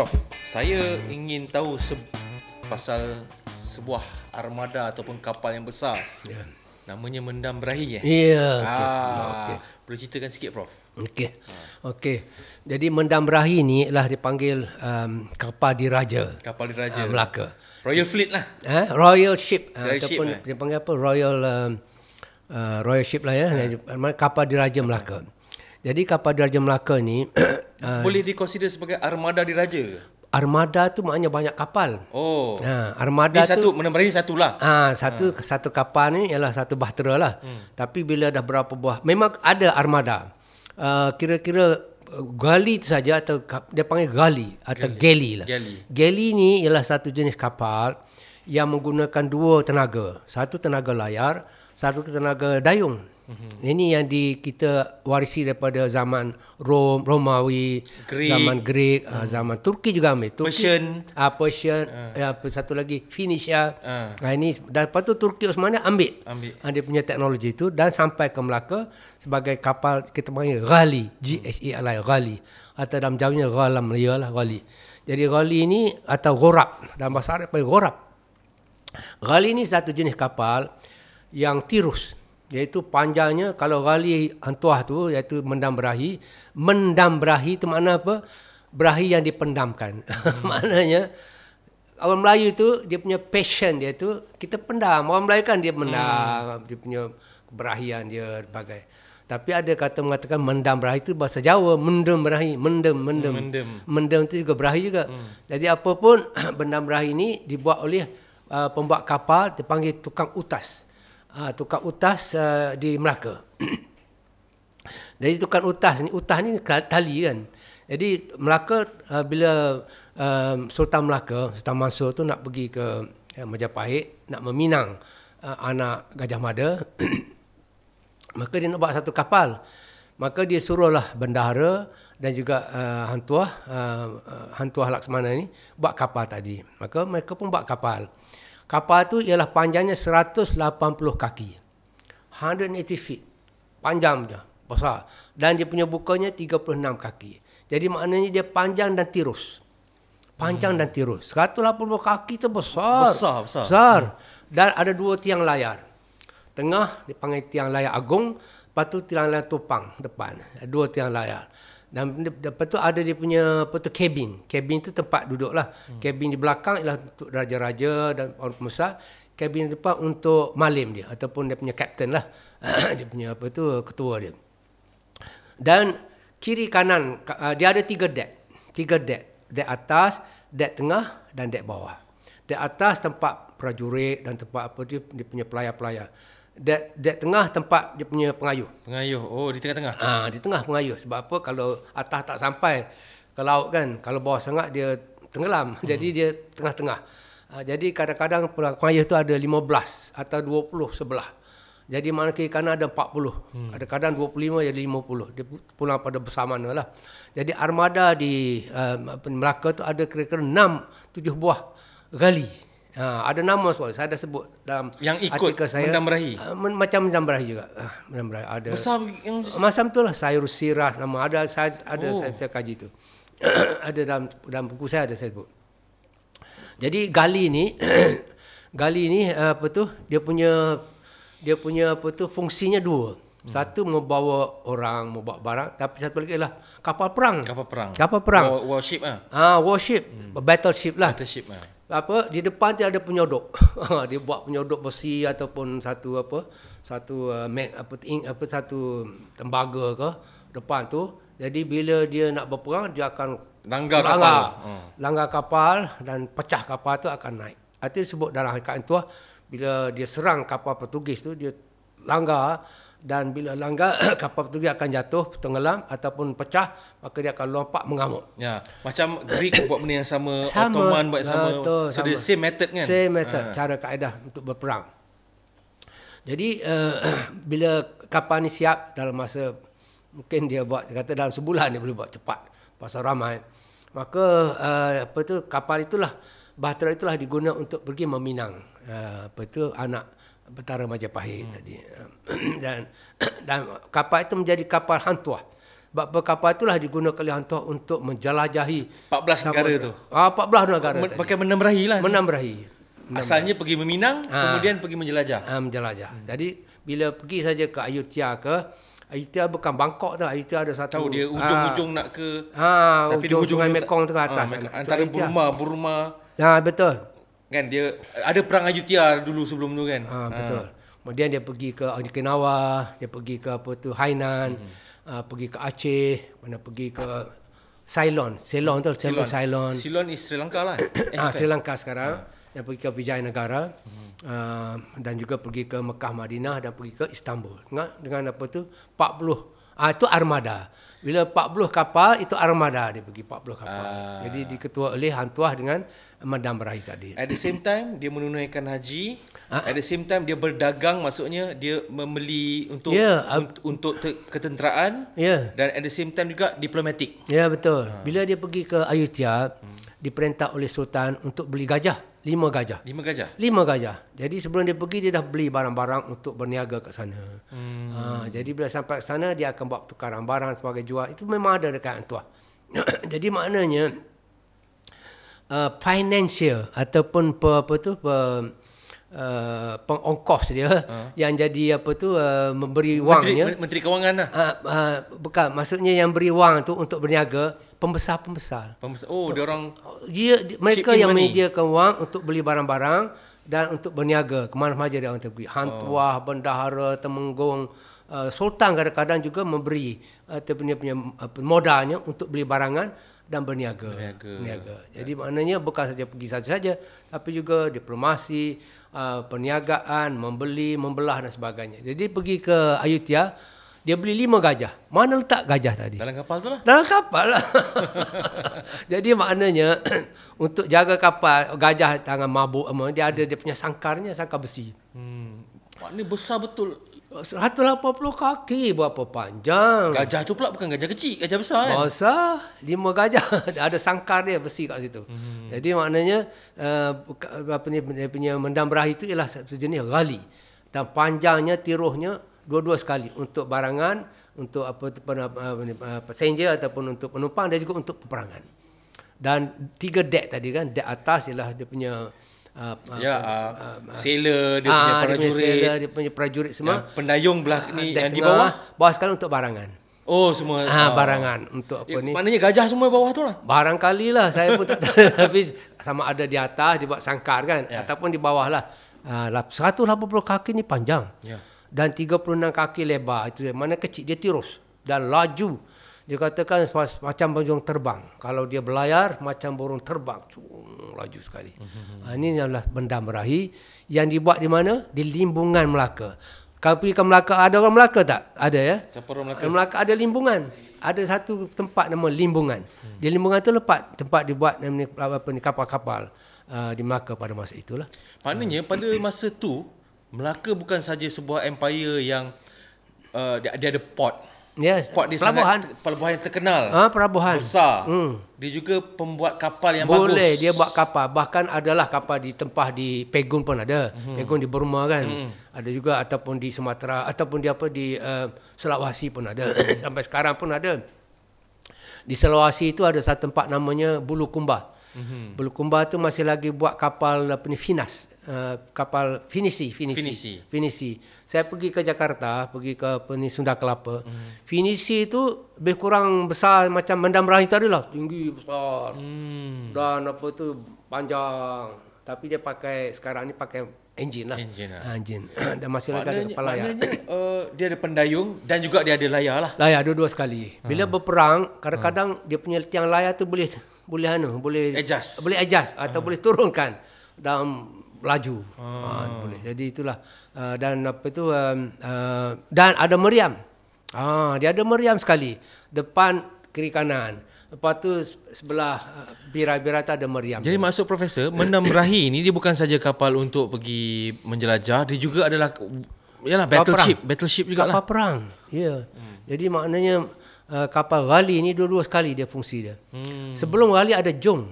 Prof, saya ingin tahu se- pasal sebuah armada ataupun kapal yang besar. Ya. Namanya Mendam Berahi eh? ya? Ya. okay. ah, okay. Boleh ceritakan sikit Prof? Okey. Ah. Okey. Jadi Mendam Berahi ni ialah dipanggil um, kapal diraja. Kapal diraja. Uh, Melaka. Royal fleet lah. Eh? Royal ship. Ha, Royal ataupun ship, eh? dipanggil apa? Royal um, uh, Royal ship lah ya. Ah. Kapal diraja Melaka. Jadi kapal Diraja Melaka ni uh, boleh dikonsider sebagai armada diraja. Armada tu maknanya banyak kapal. Oh. Ha, armada ini satu, tu menembari satu lah. Ha, satu ha. satu kapal ni ialah satu bahtera lah. Hmm. Tapi bila dah berapa buah, memang ada armada. Uh, kira-kira uh, gali tu saja atau dia panggil gali atau geli lah. Geli ni ialah satu jenis kapal yang menggunakan dua tenaga. Satu tenaga layar, satu tenaga dayung. Mm-hmm. Ini yang di kita warisi daripada zaman Rom, Romawi, Greek. zaman Greek, mm. zaman Turki juga ambil. Turki, Persian, uh, Persian, uh. Uh, satu lagi Phoenicia. Uh. Uh, ini dapat tu Turki Osmania ambil. Ambil. Uh, dia punya teknologi itu dan sampai ke Melaka sebagai kapal kita panggil Ghali, G H E L I Ghali atau dalam jauhnya Ghalam Melayu lah Ghali. Jadi Ghali ini atau Gorap dalam bahasa Arab panggil Gorap. Ghali ini satu jenis kapal yang tirus iaitu panjangnya kalau rali antuah tu iaitu mendam berahi mendam berahi tu makna apa berahi yang dipendamkan hmm. maknanya orang Melayu tu dia punya passion dia tu kita pendam orang Melayu kan dia mendam hmm. dia punya berahian dia sebagai tapi ada kata mengatakan mendam berahi itu bahasa Jawa mendem berahi mendem mendem hmm, mendem. mendem tu juga berahi juga hmm. jadi apapun mendam berahi ini dibuat oleh uh, pembuat kapal dipanggil tukang utas uh, tukar utas uh, di Melaka. Jadi tukar utas ni utas ni tali kan. Jadi Melaka uh, bila uh, Sultan Melaka Sultan Mansur tu nak pergi ke uh, Majapahit nak meminang uh, anak Gajah Mada maka dia nak bawa satu kapal. Maka dia suruhlah bendahara dan juga uh, hantuah uh, uh, hantuah Laksmana ni buat kapal tadi. Maka mereka pun buat kapal. Kapal tu ialah panjangnya 180 kaki. 180 feet. Panjang je. Besar. Dan dia punya bukanya 36 kaki. Jadi maknanya dia panjang dan tirus. Panjang hmm. dan tirus. 180 kaki tu besar. Besar. Besar. besar. Hmm. Dan ada dua tiang layar. Tengah dipanggil tiang layar agung. Lepas tu tiang layar tupang depan. Dua tiang layar dan lepas tu ada dia punya apa tu cabin cabin tu tempat duduk lah hmm. cabin di belakang ialah untuk raja-raja dan orang pemusat cabin depan untuk malim dia ataupun dia punya captain lah dia punya apa tu ketua dia dan kiri kanan ah, dia ada tiga deck tiga deck deck atas deck tengah dan deck bawah deck atas tempat prajurit dan tempat apa tu dia punya pelayar-pelayar dek dek tengah tempat dia punya pengayuh. Pengayuh. Oh, di tengah-tengah. Ah, ha, di tengah pengayuh. Sebab apa? Kalau atas tak sampai ke laut kan, kalau bawah sangat dia tenggelam. Hmm. Jadi dia tengah-tengah. Ha, jadi kadang-kadang pengayuh tu ada 15 atau 20 sebelah. Jadi mana kiri kanan ada 40. Hmm. Kadang-kadang 25 jadi 50. Dia pulang pada bersamaan lah. Jadi armada di uh, Melaka tu ada kira-kira 6 7 buah gali. Ha, ada nama soal Saya ada sebut dalam yang ikut artikel saya. Yang uh, ikut Macam berahi juga. Uh, ha, Mendamrahi ada. Besar yang... Ha, macam tu lah. Sayur Sirah nama. Ada saya, ada oh. saya, saya kaji tu. ada dalam, dalam buku saya ada saya sebut. Jadi gali ni, gali ni apa tu, dia punya dia punya apa tu fungsinya dua. Hmm. Satu hmm. membawa orang, membawa barang, tapi satu lagi ialah kapal perang. Kapal perang. Kapal perang. warship ah. Ah, warship, hmm. battleship lah. Battleship ah apa di depan dia ada penyodok dia buat penyodok besi ataupun satu apa satu uh, apa, ting, apa satu tembaga ke depan tu jadi bila dia nak berperang dia akan langgar, langgar kapal hmm. langgar kapal dan pecah kapal tu akan naik itu disebut dalam hakikat tu bila dia serang kapal Portugis tu dia langgar dan bila langgar kapal petugi akan jatuh tenggelam ataupun pecah maka dia akan lompat mengamuk ya macam greek buat benda yang sama, sama ottoman buat sama betul, so sama. the same method kan same method ha. cara kaedah untuk berperang jadi uh, bila kapal ni siap dalam masa mungkin dia buat kata dalam sebulan dia boleh buat cepat pasal ramai maka uh, apa tu kapal itulah bahtera itulah digunakan untuk pergi meminang uh, apa tu anak Petara Majapahit hmm. tadi. dan dan kapal itu menjadi kapal hantuah. Sebab kapal itulah digunakan oleh hantuah untuk menjelajahi 14 negara itu. Ah 14 negara Men, tadi. Pakai menambrahi lah. Menambrahi. Asalnya pergi meminang, ha. kemudian pergi menjelajah. Ha, menjelajah. Hmm. Jadi bila pergi saja ke Ayutia ke Ayutia bukan Bangkok tu, Ayutia ada satu. Tahu dia ujung-ujung ha. nak ke. Ha, tapi ujung, di hujung Mekong tu ke atas. Ha, antara Burma, Burma. Ha, betul kan dia ada perang ayutia dulu sebelum tu kan ha, betul ha. kemudian dia pergi ke Okinawa dia pergi ke apa tu Hainan hmm. uh, pergi ke Aceh mana pergi ke Ceylon Ceylon tu Ceylon Ceylon, Ceylon. Ceylon is Sri Lanka lah eh, ha, Sri Lanka sekarang ha. dia pergi ke Vijay Negara hmm. uh, dan juga pergi ke Mekah Madinah dan pergi ke Istanbul dengan, dengan apa tu 40 ah uh, itu armada bila 40 kapal itu armada dia pergi 40 kapal ha. jadi diketua oleh Hantuah dengan madam berhaji tadi. At the same time dia menunaikan haji, uh at the same time dia berdagang maksudnya dia membeli untuk yeah, uh, untuk, untuk te- yeah. dan at the same time juga diplomatik. Ya yeah, betul. uh Bila dia pergi ke Ayutthaya hmm. diperintah oleh sultan untuk beli gajah, lima gajah. Lima gajah. Lima gajah. Jadi sebelum dia pergi dia dah beli barang-barang untuk berniaga kat sana. Hmm. Ha, jadi bila sampai ke sana dia akan bawa tukar barang sebagai jual. Itu memang ada dekat antuah. jadi maknanya uh, financial ataupun per, apa tu per, uh, pengongkos dia uh. yang jadi apa tu uh, memberi wangnya menteri, menteri kewangan lah. uh, uh, bukan maksudnya yang beri wang tu untuk berniaga pembesar-pembesar pembesar oh dia orang dia, dia mereka yang money. menyediakan wang untuk beli barang-barang dan untuk berniaga ke mana-mana dia orang pergi hantuah oh. bendahara temenggong uh, sultan kadang-kadang juga memberi uh, punya, punya uh, modalnya untuk beli barangan dan berniaga. Berniaga. berniaga. Ya. Jadi berniaga. maknanya bukan saja pergi saja-saja tapi juga diplomasi, uh, perniagaan, membeli, membelah dan sebagainya. Jadi pergi ke Ayutthaya, dia beli lima gajah. Mana letak gajah tadi? Dalam kapal tu lah. Dalam kapal lah. Jadi maknanya untuk jaga kapal, gajah tangan mabuk, dia ada dia punya sangkarnya, sangkar besi. Hmm. Maknanya besar betul 180 kaki berapa panjang? Gajah tu pula bukan gajah kecil, gajah besar kan? Besar, lima gajah. ada sangkar dia besi kat situ. Hmm. Jadi maknanya uh, apa ni, dia punya mendambrah itu ialah sejenis gali. Dan panjangnya tiruhnya dua-dua sekali untuk barangan, untuk apa tu uh, eh, passenger ataupun untuk penumpang dan juga untuk peperangan. Dan tiga deck tadi kan, deck atas ialah dia punya uh, ya uh, uh, sailor dia uh, punya prajurit dia punya, sailor, dia punya prajurit semua yang pendayung belah uh, yang di bawah bawah sekarang untuk barangan Oh semua ha, barangan oh. untuk apa eh, ni? Maknanya gajah semua bawah tu lah. Barangkali lah saya pun tak tahu habis sama ada di atas dibuat sangkar kan yeah. ataupun di bawah lah. lah uh, 180 kaki ni panjang. Yeah. Dan 36 kaki lebar itu mana kecil dia tirus dan laju dikatakan macam burung terbang. Kalau dia berlayar macam burung terbang, cung laju sekali. Mhm. Ha, ini adalah benda merahi yang dibuat di mana? Di limbungan Melaka. Kau pergi ke Melaka, ada orang Melaka tak? Ada ya. Orang Melaka. Melaka ada limbungan. Ada satu tempat nama limbungan. Hmm. Di limbungan tu lepat tempat dibuat apa ni kapal-kapal uh, di Melaka pada masa itulah. Maknanya uh, pada masa tu Melaka bukan saja sebuah empire yang uh, dia, dia ada port Ya. Port pelabuhan. sana pelabuhan yang terkenal. Ha, pelabuhan. Besar. Hmm. Dia juga pembuat kapal yang Boleh, bagus. Boleh dia buat kapal. Bahkan adalah kapal ditempah di Pegun pun ada. Hmm. Pegun di Burma kan. Hmm. Ada juga ataupun di Sumatera ataupun di apa di uh, eh, Sulawesi pun ada. Sampai sekarang pun ada. Di Sulawesi itu ada satu tempat namanya Bulu Kumbah. Mm-hmm. Bulukumba tu masih lagi buat kapal apa ni Finas, uh, kapal Finisi, Finisi, Finisi. Finisi. Saya pergi ke Jakarta, pergi ke apa ni Sunda Kelapa. Mm-hmm. Finisi itu lebih kurang besar macam Bandar Merah tadi lah, tinggi besar. Mm. Dan apa tu panjang. Tapi dia pakai sekarang ni pakai enjin lah. Enjin lah. Ah, enjin. dan masih lagi ada kapal layar. Maknanya, uh, dia ada pendayung dan juga dia ada layar lah. Layar dua-dua sekali. Bila hmm. berperang, ah. kadang-kadang hmm. dia punya tiang layar tu boleh boleh anu boleh adjust boleh adjust atau uh. boleh turunkan dalam laju uh. Uh, boleh jadi itulah uh, dan apa itu uh, um, uh, dan ada meriam ah dia ada meriam sekali depan kiri kanan Lepas tu sebelah uh, bira-bira tu ada meriam. Jadi masuk maksud profesor, menemrahi ni dia bukan saja kapal untuk pergi menjelajah, dia juga adalah yalah battleship, battleship juga lah. Kapal perang. Ya. Yeah. Hmm. Jadi maknanya uh, kapal rali ni dua-dua sekali dia fungsi dia. Hmm. Sebelum rali ada jong.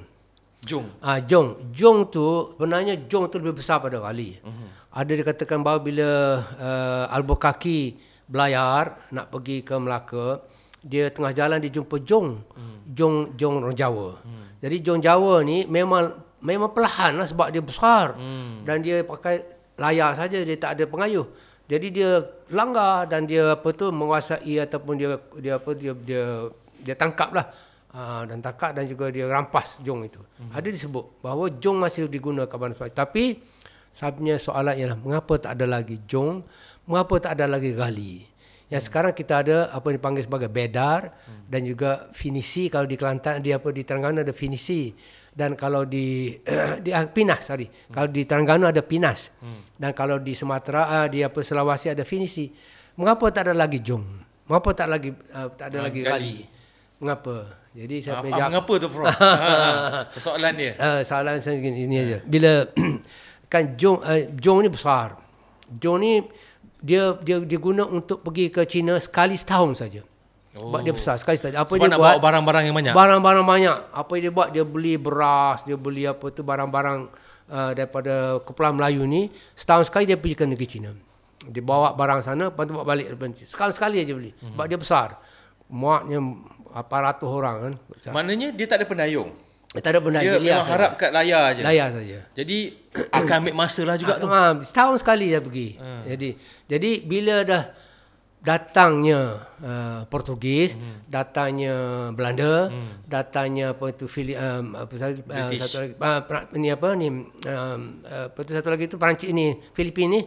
Jong. Ah uh, jong. Jong tu sebenarnya jong tu lebih besar pada rali. Uh-huh. Mhm. Ada dikatakan bahawa bila uh, eh, Kaki belayar nak pergi ke Melaka, dia tengah jalan dia jumpa jong. Hmm. Jong jong orang Jawa. Hmm. Jadi jong Jawa ni memang memang perlahan lah sebab dia besar hmm. dan dia pakai layar saja dia tak ada pengayuh. Jadi dia langgar dan dia apa tu menguasai ataupun dia dia apa dia dia dia tangkaplah. Aa, ha, dan tangkap dan juga dia rampas jong itu. Mm-hmm. Ada disebut bahawa jong masih digunakan pada sebab tapi sebabnya soalan ialah mengapa tak ada lagi jong? Mengapa tak ada lagi gali? Yang hmm. sekarang kita ada apa dipanggil sebagai bedar hmm. dan juga finisi kalau di Kelantan dia apa di Terengganu ada finisi dan kalau di di ah, Pinas sorry hmm. kalau di Terengganu ada Pinas hmm. dan kalau di Sumatera ah, di apa Sulawesi ada Finisi mengapa tak ada lagi Jong mengapa tak lagi uh, tak ada hmm, lagi Gali mengapa jadi saya ah, menjawab ah, mengapa tu prof ah, soalan dia uh, soalan saya gini ini aja bila kan Jong uh, Jong ni besar Jong ni dia dia diguna untuk pergi ke China sekali setahun saja hmm. Oh. Bak dia besar sekali stadium. Apa Sebab dia buat? bawa barang-barang yang banyak. Barang-barang banyak. Apa dia buat? Dia beli beras, dia beli apa tu barang-barang uh, daripada kepulauan Melayu ni. Setahun sekali dia pergi ke negeri Cina. Dia bawa barang sana, lepas bawa balik ke Sekali sekali aja beli. Mhm. Sebab hmm. dia besar. Muatnya apa ratus orang kan. Maknanya dia tak ada pendayung. Dia tak ada pendayung. Dia, dia memang harap kat layar aja. Layar saja. Jadi akan ambil masa lah juga ah, tu. Ha, setahun sekali dia pergi. Hmm. Jadi jadi bila dah datangnya uh, Portugis, mm. datangnya Belanda, mm. datangnya apa itu Fili, um, apa satu, uh, satu lagi uh, per, ini apa ni um, apa itu satu lagi itu Perancis ini Filipina ini,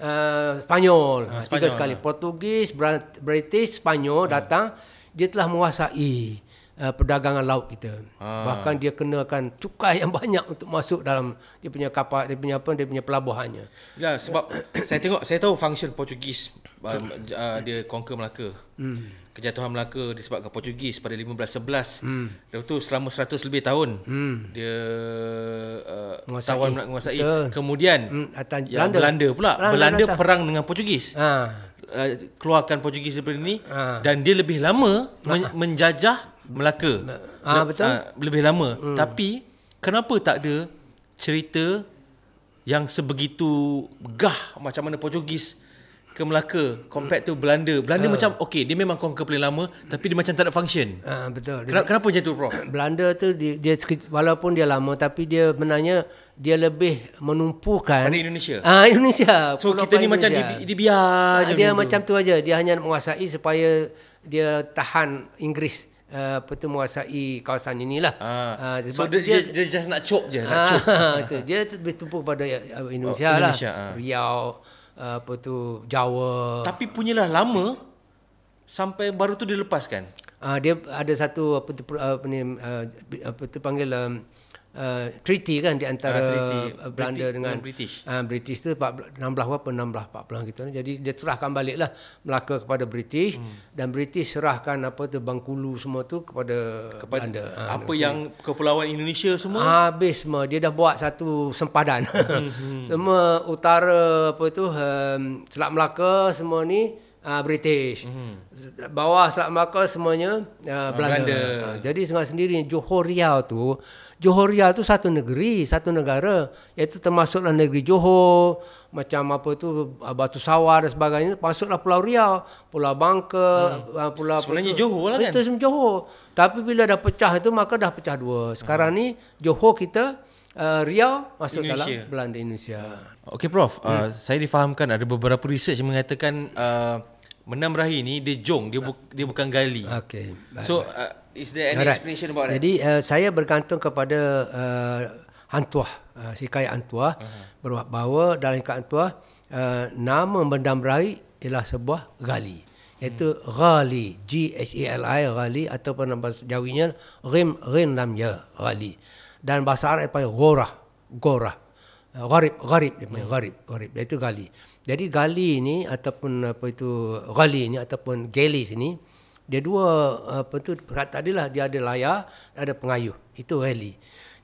uh, Spanyol, ha, Spanyol tiga sekali ah. Portugis, British, Spanyol ha. datang dia telah menguasai uh, perdagangan laut kita. Ha. Bahkan dia kenakan cukai yang banyak untuk masuk dalam dia punya kapal, dia punya apa, dia punya pelabuhannya. Ya, sebab saya tengok, saya tahu function Portugis uh, dia conquer Melaka. Hmm. Kejatuhan Melaka disebabkan Portugis pada 1511. Hmm. Lepas tu selama 100 lebih tahun hmm. dia uh, tawan nak menguasai. Betul. Kemudian hmm. Belanda. Belanda pula. Ah, Belanda, Belanda perang dengan Portugis. Ha. Uh, keluarkan Portugis seperti ini ha. dan dia lebih lama men- menjajah Melaka. Ha, betul. Uh, lebih lama. Hmm. Tapi kenapa tak ada cerita yang sebegitu gah macam mana Portugis hmm ke Melaka compared to Belanda. Belanda uh. macam okey, dia memang conquer paling lama tapi dia macam tak ada function. Uh, betul. Kenapa, dia, kenapa macam tu, Bro? Belanda tu dia, dia walaupun dia lama tapi dia menanya dia lebih menumpukan pada Indonesia. Ah, uh, Indonesia. So Pulau kita ni Indonesia. macam dia di uh, je. Dia ah, macam tu aja. Dia hanya menguasai supaya dia tahan Inggeris eh uh, menguasai kawasan inilah. Uh, uh, so dia, dia, dia just nak chop je, nak uh, Uh, dia lebih tumpu pada Indonesia, oh, Indonesia lah. Uh. Riau apa tu Jawa. Tapi punyalah lama sampai baru tu dilepaskan. Uh, dia ada satu apa tu apa ni uh, apa tu panggil uh, uh, treaty kan di antara uh, treaty, eh, Belanda Briti- dengan British. Uh, British tu 16 berapa 16 40 gitu. Jadi dia serahkan baliklah Melaka kepada British hmm. dan British serahkan apa tu Bangkulu semua tu kepada, kepada Belanda. Apa ha, yang kepulauan Indonesia semua? Habis semua. Dia dah buat satu sempadan. hmm. hmm. semua utara apa tu um, Selat Melaka semua ni uh, British. Mm-hmm. Bawah Selat Melaka semuanya uh, uh, Belanda. Belanda. Uh, jadi sangat sendiri Johor Riau tu, Johor Riau tu satu negeri, satu negara iaitu termasuklah negeri Johor, macam apa tu Batu Sawar dan sebagainya, masuklah Pulau Riau, Pulau Bangka, uh, uh, Pulau Sebenarnya Johor lah kan. Itu semua Johor. Tapi bila dah pecah itu maka dah pecah dua. Sekarang uh. ni Johor kita uh, Riau masuk Indonesia. dalam Belanda Indonesia. Okey prof, hmm. uh, saya difahamkan ada beberapa research yang mengatakan uh, menam rahi ini dia jong, dia bu- dia bukan gali. Okey. So uh, is there any Alright. explanation about that? Jadi uh, saya bergantung kepada uh, hantuah, uh, si kaya hantuah uh-huh. bahawa dalam kaya hantuah uh, nama menam rahi ialah sebuah gali. Iaitu hmm. Ghali, G-H-E-L-I, Ghali ataupun nama jawinya Rim, Rim Lam Ya, Ghali. Uh, dan bahasa Arab dia panggil gorah gorah eh, garib garib dia panggil hmm. garib garib iaitu gali jadi gali ini ataupun apa itu gali ini ataupun gelis ini dia dua apa tu tadilah dia ada layar ada pengayuh itu Gali.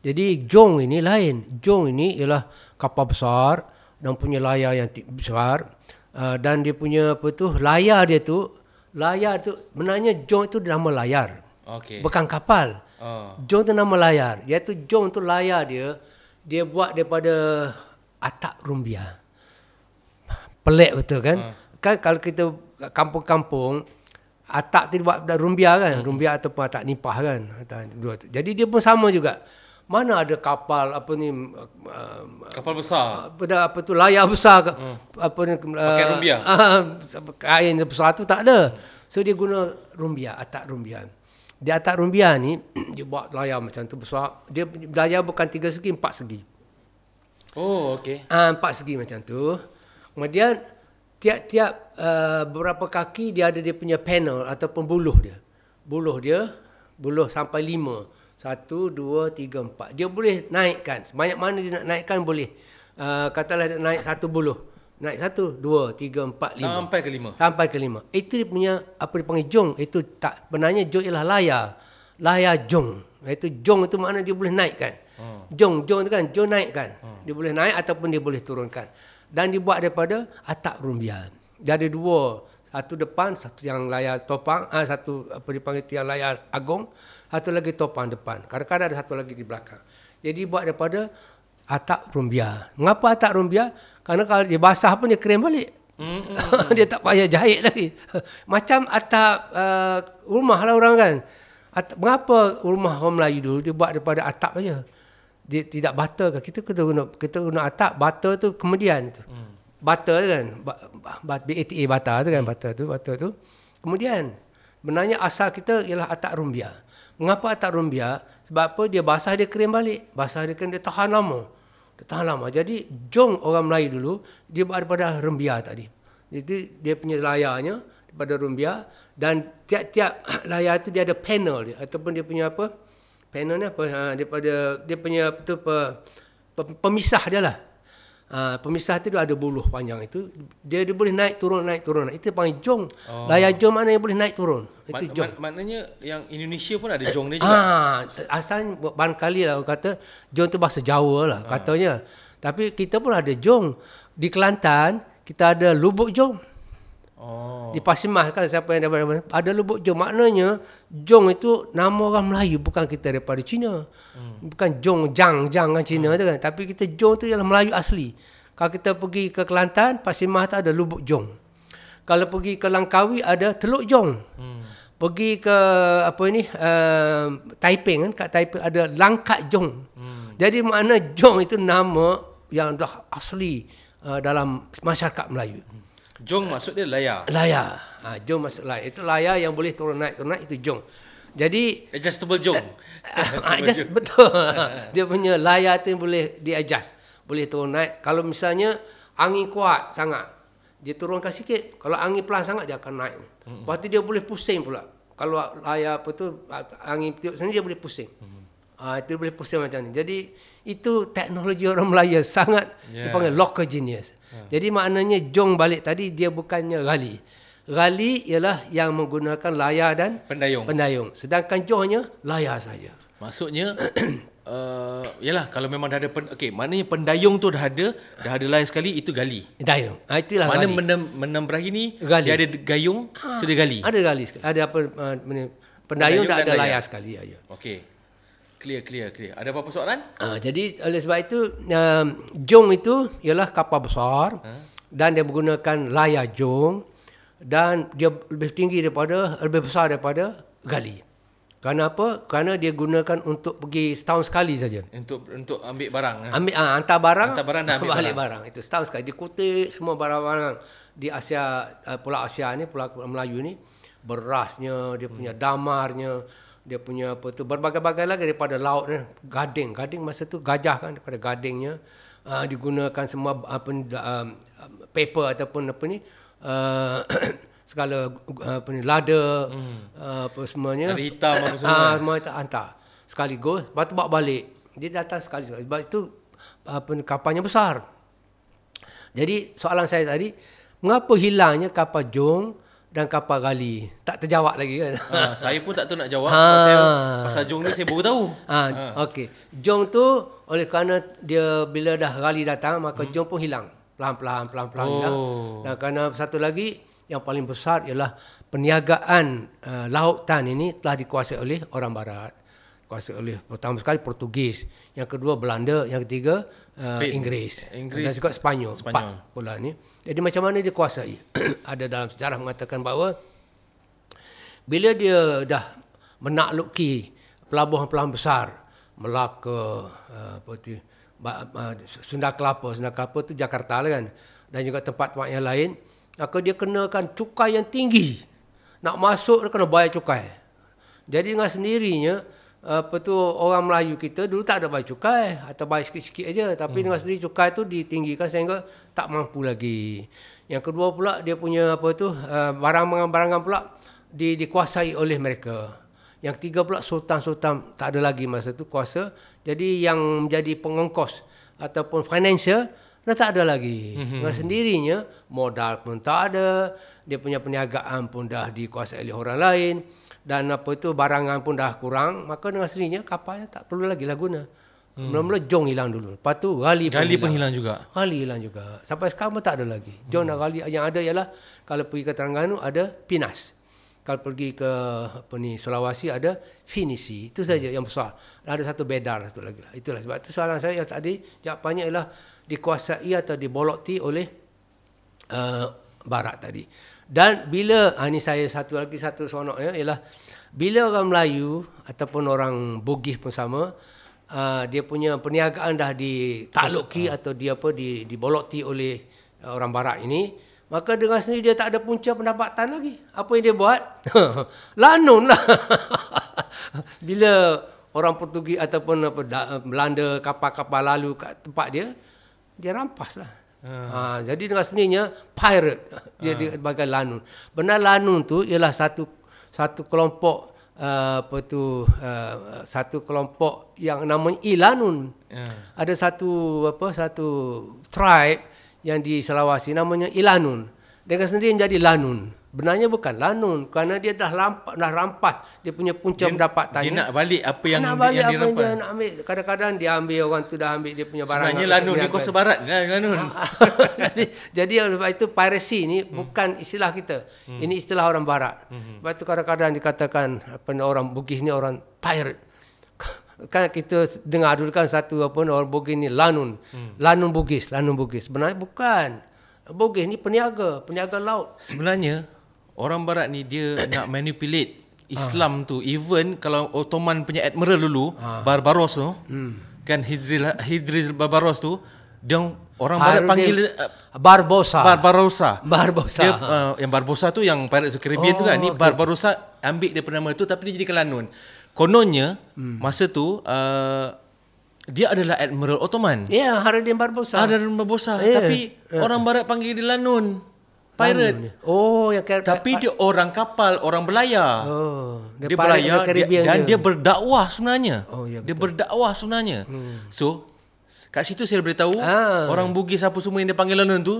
jadi jong ini lain jong ini ialah kapal besar dan punya layar yang besar eh, dan dia punya apa tu layar dia tu layar tu Menanya jong itu nama layar okey bukan kapal Ah. John tu nama layar. Iaitu John tu layar dia. Dia buat daripada atak rumbia. Pelik betul kan? Uh. Kan kalau kita kampung-kampung. Atak tu buat rumbia kan? Uh. Hmm. Rumbia ataupun atak nipah kan? Jadi dia pun sama juga. Mana ada kapal apa ni? Ah, kapal besar. Ada apa tu layar besar. Uh. Apa ni? Pakai rumbia. Uh, kain besar tu tak ada. So dia guna rumbia. Atak rumbia. Rumbia. Di atas rumbia ni, dia buat layar macam tu besar. Dia layar bukan tiga segi, empat segi. Oh, okey. Ha, empat segi macam tu. Kemudian, tiap-tiap uh, eh, berapa kaki dia ada dia punya panel atau pembuluh dia. Buluh dia, buluh sampai lima. Satu, dua, tiga, empat. Dia boleh naikkan. Banyak mana dia nak naikkan boleh. Uh, katalah dia naik satu buluh. Naik satu, dua, tiga, empat, lima. Sampai ke lima. Sampai ke lima. Itu dia punya, apa dia panggil jong. Itu tak, benarnya jong ialah layar. Layar jong. Itu jong itu mana dia boleh naikkan. Hmm. Jong, jong itu kan, jong naikkan. Hmm. Dia boleh naik ataupun dia boleh turunkan. Dan dibuat daripada atak rumbia. Dia ada dua. Satu depan, satu yang layar topang. Ah, satu apa dia panggil yang layar agung. Satu lagi topang depan. Kadang-kadang ada satu lagi di belakang. Jadi buat daripada atak rumbia. Mengapa atak rumbia? Mengapa atak rumbia? Karena kalau dia basah pun dia krem balik. Mm-hmm. dia tak payah jahit lagi. Macam atap uh, rumah lah orang kan. Atap, mengapa rumah orang Melayu dulu dia buat daripada atap saja? Dia tidak bata ke? Kita kena guna, kita guna atap, bata tu kemudian tu. Mm. Bata tu kan. BATA bata tu kan, mm. bata tu, bata tu. Kemudian, benarnya asal kita ialah atap rumbia. Mengapa atap rumbia? Sebab apa? Dia basah, dia krim balik. Basah, dia krim, dia tahan lama. Tak lama. Jadi jong orang Melayu dulu dia daripada rembia tadi. Jadi dia punya layarnya daripada rembia dan tiap-tiap layar tu dia ada panel dia ataupun dia punya apa? Panel ni apa? Ha, daripada dia punya apa tu pemisah dia lah. Ah, pemisah itu ada buluh panjang itu dia, dia boleh naik turun naik turun itu panggil jong oh. layar jong mana yang boleh naik turun itu Ma- jong mak- maknanya yang Indonesia pun ada jong dia juga ah, asalnya ban kali lah kata jong tu bahasa Jawa lah ah. katanya tapi kita pun ada jong di Kelantan kita ada lubuk jong Oh. Di Pasir Mas kan siapa yang daripada ada lubuk jong maknanya jong itu nama orang Melayu bukan kita daripada Cina. Hmm. Bukan jong jang jang kan Cina hmm. tu kan tapi kita jong tu ialah Melayu asli. Kalau kita pergi ke Kelantan Pasir Mas ada lubuk jong. Kalau pergi ke Langkawi ada teluk jong. Hmm. Pergi ke apa ini uh, eh, Taiping kan kat Taiping ada langkat jong. Hmm. Jadi makna jong itu nama yang dah asli uh, dalam masyarakat Melayu. Hmm. Jong maksud dia layar. Layar. Ha, jong maksud layar. Itu layar yang boleh turun naik turun naik itu jong. Jadi adjustable jong. Ah, adjust betul. dia punya layar tu yang boleh di adjust. Boleh turun naik. Kalau misalnya angin kuat sangat, dia turunkan sikit. Kalau angin pelan sangat dia akan naik. waktu hmm. dia boleh pusing pula. Kalau layar apa tu angin tiup sini dia boleh pusing. Hmm. Uh, itu boleh pusing macam ni. Jadi itu teknologi orang Melayu sangat yeah. dipanggil local genius. Yeah. Jadi maknanya jong balik tadi dia bukannya gali. Gali ialah yang menggunakan layar dan pendayung. pendayung. Sedangkan jongnya layar saja. Maksudnya uh, yalah kalau memang dah ada pen, okey maknanya pendayung tu dah ada dah ada layar sekali itu gali. Pendayung. Ah itulah Mana gali. Mana menembrahi ni gali. dia ada gayung ha. sudah gali. Ada gali sekali. Ada apa uh, pendayung, pendayung dah ada layar, sekali aja. Ya, ya. Okey. Clear, clear, clear. Ada apa-apa soalan? Ha, jadi oleh sebab itu, um, Jong itu ialah kapal besar ha? dan dia menggunakan layar Jong dan dia lebih tinggi daripada, lebih besar daripada gali. Kerana apa? Kerana dia gunakan untuk pergi setahun sekali saja. Untuk untuk ambil barang. Ha? Ambil, ha, hantar barang. Hantar barang dan ambil barang. barang. Itu setahun sekali. Dia kutip semua barang-barang di Asia, uh, pulau Asia ni, pulau Melayu ni. Berasnya, dia punya hmm. damarnya dia punya apa tu berbagai-bagai lagi daripada laut ni gading gading masa tu gajah kan daripada gadingnya uh, digunakan semua apa ni uh, paper ataupun apa ni uh, segala uh, apa ni lada hmm. uh, apa semuanya Dari hitam apa semua uh, semua itu hantar sekaligus batu bawa balik dia datang sekali sekali sebab itu apa ni, kapalnya besar jadi soalan saya tadi mengapa hilangnya kapal jong dan kapal gali. Tak terjawab lagi kan? Ha, saya pun tak tahu nak jawab ha. sebab saya, pasal Jong ni saya baru tahu. Ha, ha. Okey. Jong tu oleh kerana dia bila dah gali datang maka hmm. Jong pun hilang. Pelan-pelan, pelan-pelan. Oh. Dan kerana satu lagi yang paling besar ialah peniagaan uh, eh, lautan ini telah dikuasai oleh orang barat kuasa oleh pertama sekali Portugis, yang kedua Belanda, yang ketiga uh, Inggeris. Inggeris dan juga Sepanyol. Sepanyol. Pula ni. Jadi macam mana dia kuasai? Ada dalam sejarah mengatakan bahawa bila dia dah menakluki pelabuhan-pelabuhan besar Melaka, uh, apa tu, Sunda Kelapa, Sunda Kelapa tu Jakarta lah kan dan juga tempat-tempat yang lain maka dia kenakan cukai yang tinggi nak masuk dia kena bayar cukai jadi dengan sendirinya apa tu orang Melayu kita dulu tak ada bayar cukai atau bayar sikit-sikit aja tapi hmm. dengan sendiri cukai tu ditinggikan sehingga tak mampu lagi. Yang kedua pula dia punya apa tu eh, barang barang pula di, dikuasai oleh mereka. Yang ketiga pula sultan-sultan tak ada lagi masa tu kuasa. Jadi yang menjadi pengongkos ataupun financial dah tak ada lagi. Hmm. Dengan sendirinya modal pun tak ada, dia punya perniagaan pun dah dikuasai oleh orang lain dan apa itu barangan pun dah kurang maka dengan sendirinya kapalnya tak perlu lagi lah guna hmm. mula-mula jong hilang dulu lepas tu rali, rali pun, pun hilang. juga rali hilang juga sampai sekarang pun tak ada lagi jong hmm. dan rali yang ada ialah kalau pergi ke Terengganu ada pinas kalau pergi ke apa ni Sulawesi ada finisi itu hmm. saja hmm. yang besar dan ada satu bedar satu lagi lah itulah sebab itu soalan saya yang tadi jawapannya ialah dikuasai atau diboloti oleh eh, barat tadi. Dan bila ha, ini saya satu lagi satu sonok ya ialah bila orang Melayu ataupun orang Bugis pun sama uh, dia punya perniagaan dah ditakluki Terus, ha. atau dia apa di diboloti oleh eh, orang barat ini maka dengan sendiri dia tak ada punca pendapatan lagi. Apa yang dia buat? Lanun lah. bila orang Portugis ataupun apa Belanda kapal-kapal lalu kat tempat dia dia rampas lah. Hmm. Ha, jadi dengan sendirinya pirate dia hmm. Ah. sebagai lanun. Benar lanun tu ialah satu satu kelompok uh, apa tu uh, satu kelompok yang namanya Ilanun. Hmm. Ada satu apa satu tribe yang di Sulawesi namanya Ilanun. Dengan sendiri jadi lanun benarnya bukan lanun kerana dia dah lampak dah rampas dia punya punca dia, pendapatan dia nak balik apa yang, nak balik yang, apa yang dia rampas kadang-kadang dia ambil orang tu dah ambil dia punya barang sebenarnya lanun dia kuasa barat lah lanun jadi sebab itu piracy ni hmm. bukan istilah kita hmm. ini istilah orang barat hmm. hmm. sebab itu kadang-kadang dikatakan apa orang Bugis ni orang pirate kan kita dengar dulu kan satu apa orang Bugis ni lanun hmm. lanun Bugis lanun Bugis sebenarnya bukan Bugis ni peniaga, peniaga laut. Sebenarnya, orang barat ni dia nak manipulate ah. Islam ha. tu even kalau Ottoman punya admiral dulu ha. Barbaros tu hmm. kan Hidril Hidril Barbaros tu dia orang barat panggil uh, Barbosa Barbarossa Barbosa dia, ha. uh, yang Barbosa tu yang Pirates of Caribbean oh, tu kan ni oh, okay. Barbarossa ambil dia nama tu tapi dia jadi kelanun kononnya hmm. masa tu uh, dia adalah admiral Ottoman ya yeah, Haradin Barbosa ah, Haradin Barbosa yeah. tapi yeah. orang barat panggil dia lanun Pirate. Mana? Oh, yang kar- Tapi dia orang kapal, orang belayar. Oh, dia, dia belayar dia, dan dia. berdakwah sebenarnya. Oh, ya, Dia berdakwah sebenarnya. Hmm. So, kat situ saya beritahu ah. orang Bugis apa semua yang dia panggil London tu,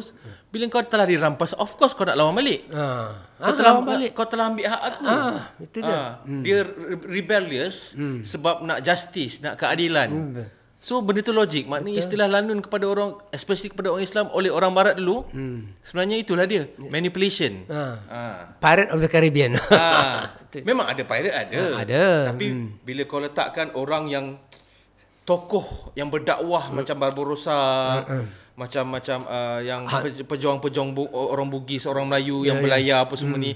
bila kau telah dirampas, of course kau nak lawan balik. Ah. ah kau ah, telah balik. Kau telah ambil hak aku. Ah, itu dia. Ah. Hmm. Dia rebellious hmm. sebab nak justice, nak keadilan. Hmm. So benda tu logik Maknanya Betul. istilah lanun kepada orang Especially kepada orang Islam Oleh orang Barat dulu hmm. Sebenarnya itulah dia ya. Manipulation ha. Ha. Pirate of the Caribbean ha. Memang ada pirate ada ha, Ada Tapi hmm. bila kau letakkan orang yang Tokoh yang berdakwah hmm. Macam Barbarossa hmm. Macam-macam uh, Yang ha. pejuang-pejuang bu- orang Bugis Orang Melayu ya, yang ya. belayar apa semua hmm. ni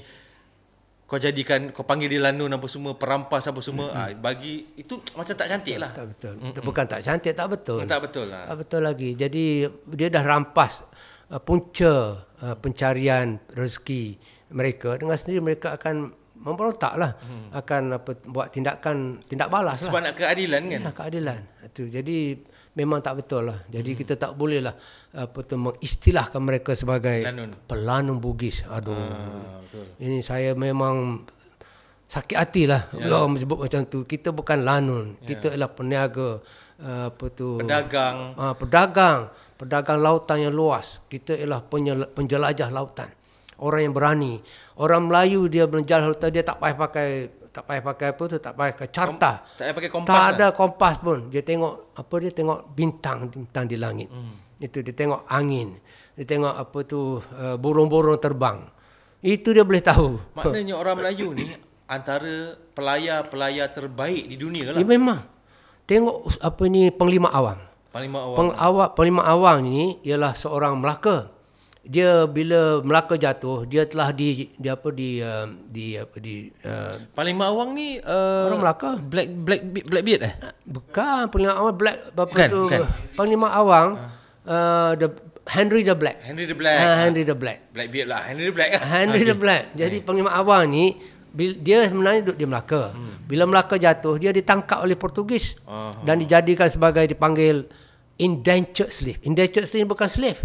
kau jadikan kau panggil dia lanun apa semua perampas apa semua mm-hmm. ha, bagi itu macam tak cantik lah tak betul mm-hmm. bukan tak cantik tak betul tak betul lah tak betul lagi jadi dia dah rampas uh, punca uh, pencarian rezeki mereka dengan sendiri mereka akan memperotak lah hmm. akan apa, buat tindakan tindak balas lah. sebab lah. nak keadilan kan ya, keadilan tu. Jadi memang tak betul lah. Jadi hmm. kita tak boleh lah apa tu mengistilahkan mereka sebagai pelanun, pelanun Bugis. Aduh. Ah, betul. Ini saya memang sakit hati lah kalau ya. yeah. menyebut macam tu. Kita bukan lanun. Yeah. Kita adalah peniaga eh, apa tu pedagang. Ah, pedagang. Pedagang lautan yang luas. Kita ialah penjelajah lautan. Orang yang berani. Orang Melayu dia menjelajah lautan dia tak payah pakai tak payah pakai apa tu tak payah ke carta Kom, tak payah pakai kompas tak lah. ada kompas pun dia tengok apa dia tengok bintang bintang di langit hmm. itu dia tengok angin dia tengok apa tu uh, eh, burung-burung terbang itu dia boleh tahu maknanya orang Melayu ni antara pelayar-pelayar terbaik di dunia lah ya memang tengok apa ni panglima awang panglima awang panglima awang, awang ni ialah seorang Melaka dia bila Melaka jatuh dia telah di di apa di uh, di apa di uh, paling mawang ni uh, orang Melaka black black black beard eh bukan paling awang black apa tu kan. panglima awang uh. the Henry the Black Henry the Black uh, Henry the Black Black beard lah Henry the Black lah. Henry okay. the Black jadi okay. Hmm. panglima awang ni dia sebenarnya duduk di Melaka hmm. bila Melaka jatuh dia ditangkap oleh Portugis uh-huh. dan dijadikan sebagai dipanggil indentured slave indentured slave bukan slave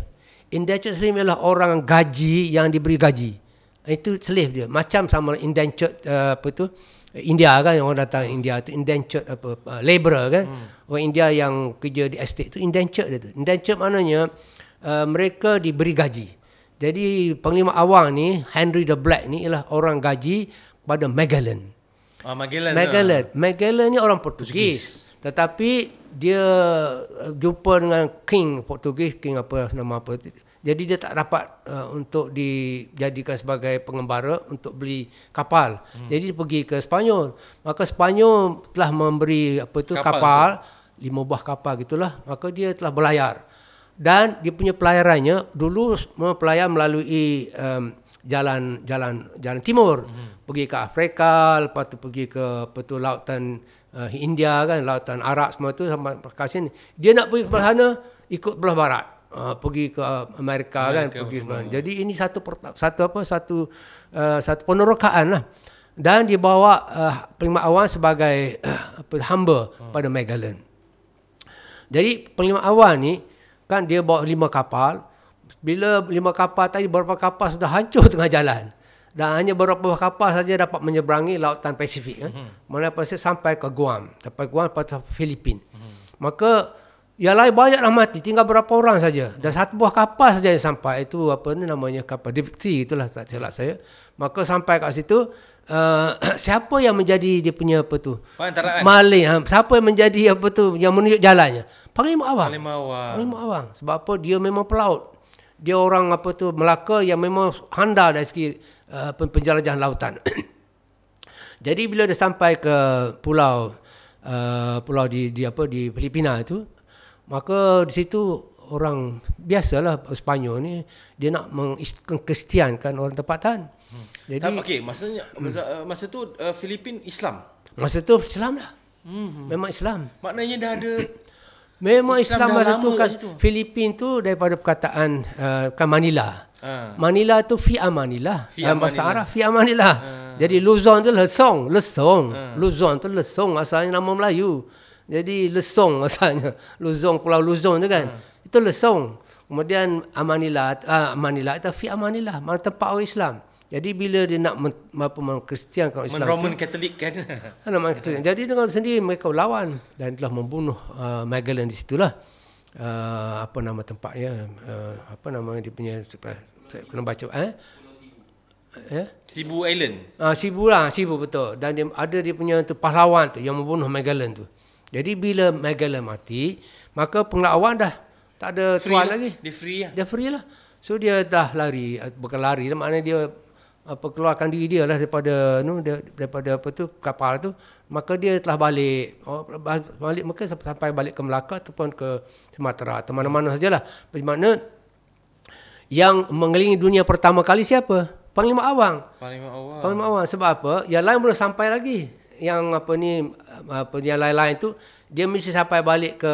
Indentured slave ialah orang gaji yang diberi gaji. Itu slave dia. Macam sama indentured uh, apa tu? India kan yang orang datang India tu indentured apa uh, eh, labourer kan. Hmm. Orang India yang kerja di estate tu indentured dia tu. Indentured maknanya uh, mereka diberi gaji. Jadi panglima awang ni Henry the Black ni ialah orang gaji pada Magellan. Ah Magellan. Lah. Magellan. Magellan ni orang Portugis. Portugis. Tetapi dia uh, jumpa dengan king Portugis, king apa nama apa. Jadi dia tak dapat uh, untuk dijadikan sebagai pengembara untuk beli kapal. Hmm. Jadi dia pergi ke Sepanyol. Maka Sepanyol telah memberi apa tu kapal, kapal lima buah kapal gitulah. Maka dia telah berlayar. Dan dia punya pelayarannya dulu pelayar melalui um, jalan jalan jalan timur. Hmm. Pergi ke Afrika, lepas tu pergi ke apa lautan uh, India kan lautan Arab semua tu sampai ke sini dia nak pergi ke belah sana ikut belah barat uh, pergi ke ah, Amerika yeah, kan pergi semua. jadi ini satu satu apa satu uh, satu penerokaan lah dan dibawa uh, penglima awan sebagai uh, apa, hamba hmm. pada Magellan jadi penglima awan ni kan dia bawa lima kapal bila lima kapal tadi berapa kapal sudah hancur tengah jalan dan hanya beberapa kapal saja dapat menyeberangi lautan Pasifik kan. Eh. Mulai mm-hmm. pasal sampai ke Guam, sampai Guam sampai ke Filipina. Mm-hmm. Maka ya lain banyak dah mati, tinggal berapa orang saja. Mm-hmm. Dan mhm. satu buah kapal saja yang sampai itu apa ni namanya kapal Dipti itulah tak silap saya. Maka sampai kat situ uh, siapa yang menjadi dia punya apa tu? Pantaraan. Maling. Ha, siapa yang menjadi apa tu yang menunjuk jalannya? Panglima Awang. Panglima Awang. Panglima Awang. Sebab apa? Dia memang pelaut. Dia orang apa tu Melaka yang memang handal dari segi uh, penjelajahan lautan. Jadi bila dia sampai ke pulau uh, pulau di di apa di Filipina itu, maka di situ orang biasalah Spanyol ni dia nak mengkristiankan orang tempatan. Hmm. Jadi okey, maksudnya masa, hmm. masa tu uh, Filipin Islam. Masa tu Islam lah. Hmm. hmm. Memang Islam. Maknanya dah ada Memang Islam, masa tu kan kat Filipin tu daripada perkataan uh, kan Manila. Uh. Manila tu fi Manila. Dalam bahasa Arab fi Manila. Uh. Ah. Jadi Luzon tu lesong, lesong. Uh. Luzon tu lesong asalnya nama Melayu. Jadi lesong asalnya. Luzon Pulau Luzon tu kan. Uh. Itu lesong. Kemudian Manila, uh, Manila itu fi Manila, tempat orang Islam. Jadi bila dia nak apa men- Kristian kan Islam. Roman Katolik kan. Ha nama Katolik. Jadi dengan sendiri mereka lawan dan telah membunuh uh, Magellan di situlah. Uh, apa nama tempatnya? Uh, apa nama dia punya saya kena baca eh? Yeah? Sibu Island. Ah uh, Sibu lah, Sibu betul. Dan dia, ada dia punya tu pahlawan tu yang membunuh Magellan tu. Jadi bila Magellan mati, maka penglawan dah tak ada free tuan lah. lagi. Dia free lah. Dia free lah. So dia dah lari, bukan lari lah. Maknanya dia apa keluarkan diri dia lah daripada no, daripada apa tu kapal tu maka dia telah balik oh, balik maka sampai balik ke Melaka ataupun ke Sumatera atau mana-mana sajalah bagaimana yang mengelilingi dunia pertama kali siapa Panglima Awang Panglima Awang Panglima Awang sebab apa yang lain belum sampai lagi yang apa ni apa yang lain-lain tu dia mesti sampai balik ke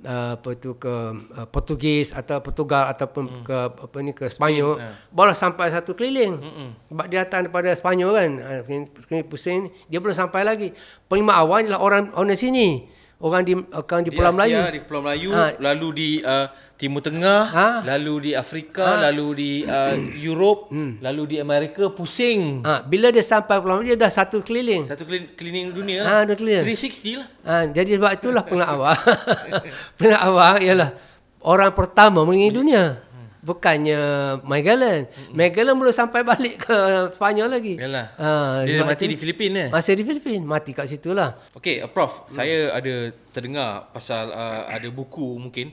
Uh, apa tu ke uh, Portugis atau Portugal ataupun mm. ke apa ni ke Sepanyol yeah. Ha. boleh sampai satu keliling Mm-mm. sebab dia datang daripada Sepanyol kan uh, ah, sekarang pusing dia boleh sampai lagi penerima awal adalah orang orang sini orang di orang di, di Pulau Melayu. Di Pulau Melayu ha. lalu di uh, Timur Tengah, ha? lalu di Afrika, ha? lalu di uh, hmm. Europe, hmm. lalu di Amerika pusing. Ha, bila dia sampai Pulau Melayu dah satu keliling. Satu keliling dunia. Ha, dah keliling. 360 lah. Ha, jadi sebab itulah pengawal. pengawal ialah orang pertama mengenai dunia bukannya Magellan. Mm-hmm. Magellan belum sampai balik ke Spanyol lagi. Yalah. Ha, dia dah mati di Filipina. Eh? Masih di Filipina. Mati kat situ lah. Okay, uh, Prof. Mm. Saya ada terdengar pasal uh, ada buku mungkin.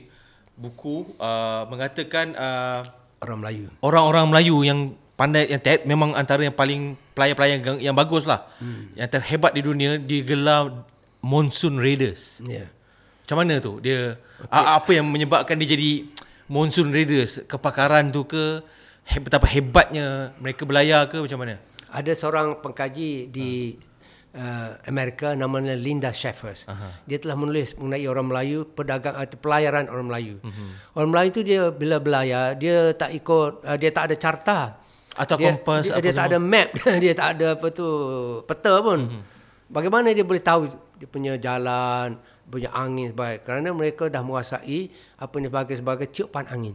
Buku uh, mengatakan... Uh, orang Melayu. Orang-orang Melayu yang pandai yang te- memang antara yang paling pelayan-pelayan yang, yang bagus lah. Mm. Yang terhebat di dunia digelar Monsoon Raiders. Yeah. Macam mana tu? Dia okay. apa yang menyebabkan dia jadi Monsoon Raiders kepakaran tu ke betapa hebatnya mereka belayar ke macam mana ada seorang pengkaji di ha. uh, Amerika namanya Linda Sheffers Aha. dia telah menulis mengenai orang Melayu pedagang atau eh, pelayaran orang Melayu hmm orang Melayu tu dia bila belayar dia tak ikut uh, dia tak ada carta atau dia, kompas dia, dia tak ada map dia tak ada apa tu peta pun hmm bagaimana dia boleh tahu dia punya jalan punya angin sebagainya. Kerana mereka dah menguasai apa yang dipanggil sebagai tiupan angin.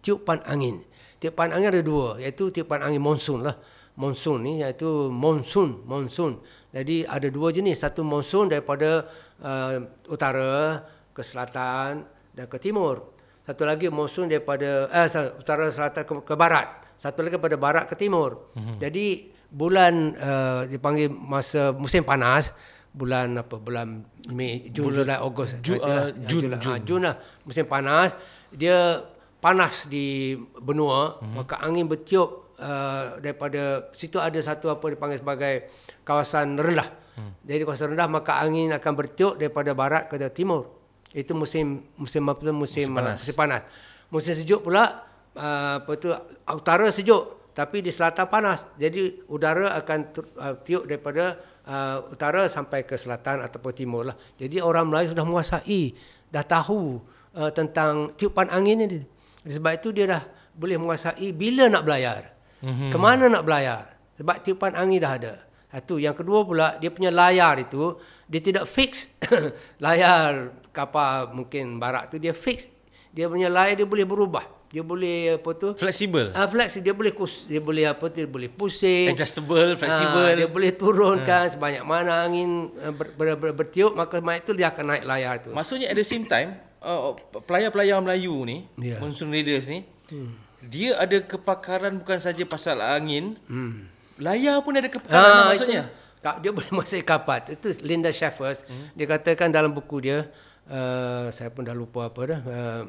Tiupan angin. Tiupan angin ada dua, iaitu tiupan angin monsun lah. Monsun ni iaitu monsun, monsun. Jadi ada dua jenis, satu monsun daripada uh, utara ke selatan dan ke timur. Satu lagi monsun daripada eh, utara selatan ke, ke barat. Satu lagi daripada barat ke timur. Mm-hmm. Jadi bulan uh, dipanggil masa musim panas, bulan apa bulan Mei Jun Julai Ogos Ju, uh, lah. Jun ha, Jun, ha, Jun lah musim panas dia panas di benua mm-hmm. maka angin bertiup uh, daripada situ ada satu apa dipanggil sebagai kawasan rendah mm. jadi kawasan rendah maka angin akan bertiup daripada barat ke timur itu musim musim apa musim musim panas musim, panas. musim sejuk pula uh, apa tu utara sejuk tapi di selatan panas. Jadi udara akan uh, tiup daripada uh, utara sampai ke selatan ataupun timur lah. Jadi orang Melayu sudah menguasai, dah tahu uh, tentang tiupan angin ini. Sebab itu dia dah boleh menguasai bila nak belayar, mm-hmm. ke mana nak belayar. Sebab tiupan angin dah ada. Satu. Yang kedua pula, dia punya layar itu, dia tidak fix layar kapal mungkin barak tu dia fix. Dia punya layar dia boleh berubah dia boleh apa tu flexible ah uh, flex dia boleh kus dia boleh apa tu dia boleh pusing adjustable ah, flexible uh, dia boleh turunkan uh. sebanyak mana angin ber, eh, ber, ber, ber, bertiup maka mic tu dia akan naik layar tu maksudnya at the same time uh, pelayar-pelayar Melayu ni yeah. monsoon readers ni hmm. dia ada kepakaran bukan saja pasal angin hmm. layar pun ada kepakaran uh, lah maksudnya itu, dia boleh masuk kapal itu Linda Shepherd hmm. dia katakan dalam buku dia uh, saya pun dah lupa apa dah uh,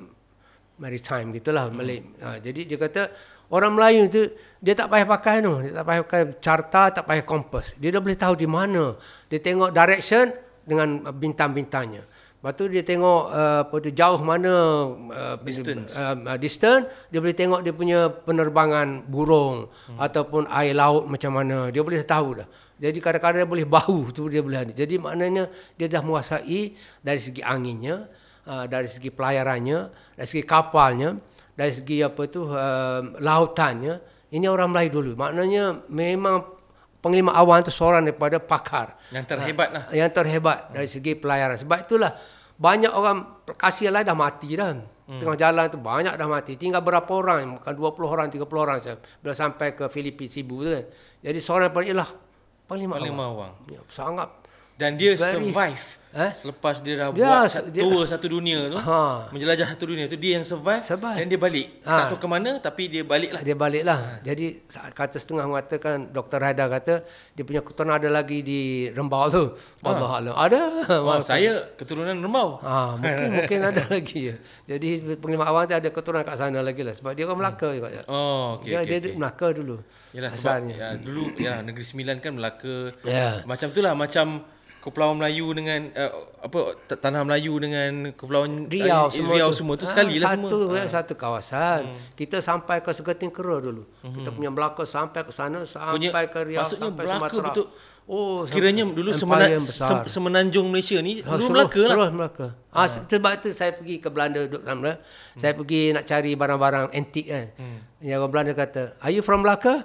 maritime gitulah hmm. Malay. Ha, jadi dia kata orang Melayu tu dia tak payah pakai tu, dia tak payah pakai carta, tak payah kompas. Dia dah boleh tahu di mana. Dia tengok direction dengan uh, bintang-bintangnya. Batu dia tengok uh, tu jauh mana uh, distance. Uh, uh, distance, dia boleh tengok dia punya penerbangan burung hmm. ataupun air laut macam mana. Dia boleh tahu dah. Jadi kadang-kadang dia boleh bau tu dia boleh. Jadi maknanya dia dah menguasai dari segi anginnya. Ah, dari segi pelayarannya, dari segi kapalnya, dari segi apa tu uh, lautannya, ini orang Melayu dulu. Maknanya memang penglima awan itu seorang daripada pakar yang terhebat lah. Ah, yang terhebat dari segi pelayaran. Sebab itulah banyak orang kasih lain dah mati dah. Hmm. Tengah jalan tu banyak dah mati. Tinggal berapa orang? Bukan 20 orang, 30 orang saja. Bila sampai ke Filipina Cebu tu. Kan. Jadi seorang daripada ialah panglima, panglima awan. awan. Ya, sangat dan dia survive Eh? Selepas dia dah dia, buat tour satu dunia tu, ha. menjelajah satu dunia tu, dia yang survive, dan dia balik. Ha. Tak tahu ke mana tapi dia balik lah. Dia balik lah. Ha. Jadi kata setengah mengatakan, Dr. Haida kata, dia punya keturunan ada lagi di Rembau tu. Ha. Allah Allah. Ada. Oh, saya keturunan Rembau. Ha. Mungkin, mungkin ada lagi. Ya. Jadi penglima awal tu ada keturunan kat sana lagi lah. Sebab dia orang Melaka juga. Hmm. Oh, okay, dia, okay, dia okay. Melaka dulu. Yalah, sebab, ya, dulu ya, Negeri Sembilan kan Melaka. Yeah. Macam tu lah. Macam kepulauan Melayu dengan uh, apa tanah Melayu dengan kepulauan eh, Riau, eh, semua, Riau semua tu, tu ah, sekali lah satu semua. Ya, satu kawasan hmm. kita sampai ke Segeting Kera dulu hmm. kita punya Melaka sampai ke sana sampai punya, ke Riau maksudnya sampai Melaka Sumatera betul, oh kiranya dulu semena, semenanjung Malaysia ni ha, dulu Melaka lah terus Melaka ha. ha. sebab tu saya pergi ke Belanda duduk sama hmm. saya pergi nak cari barang-barang antik kan hmm. Yang orang Belanda kata, are you from Melaka?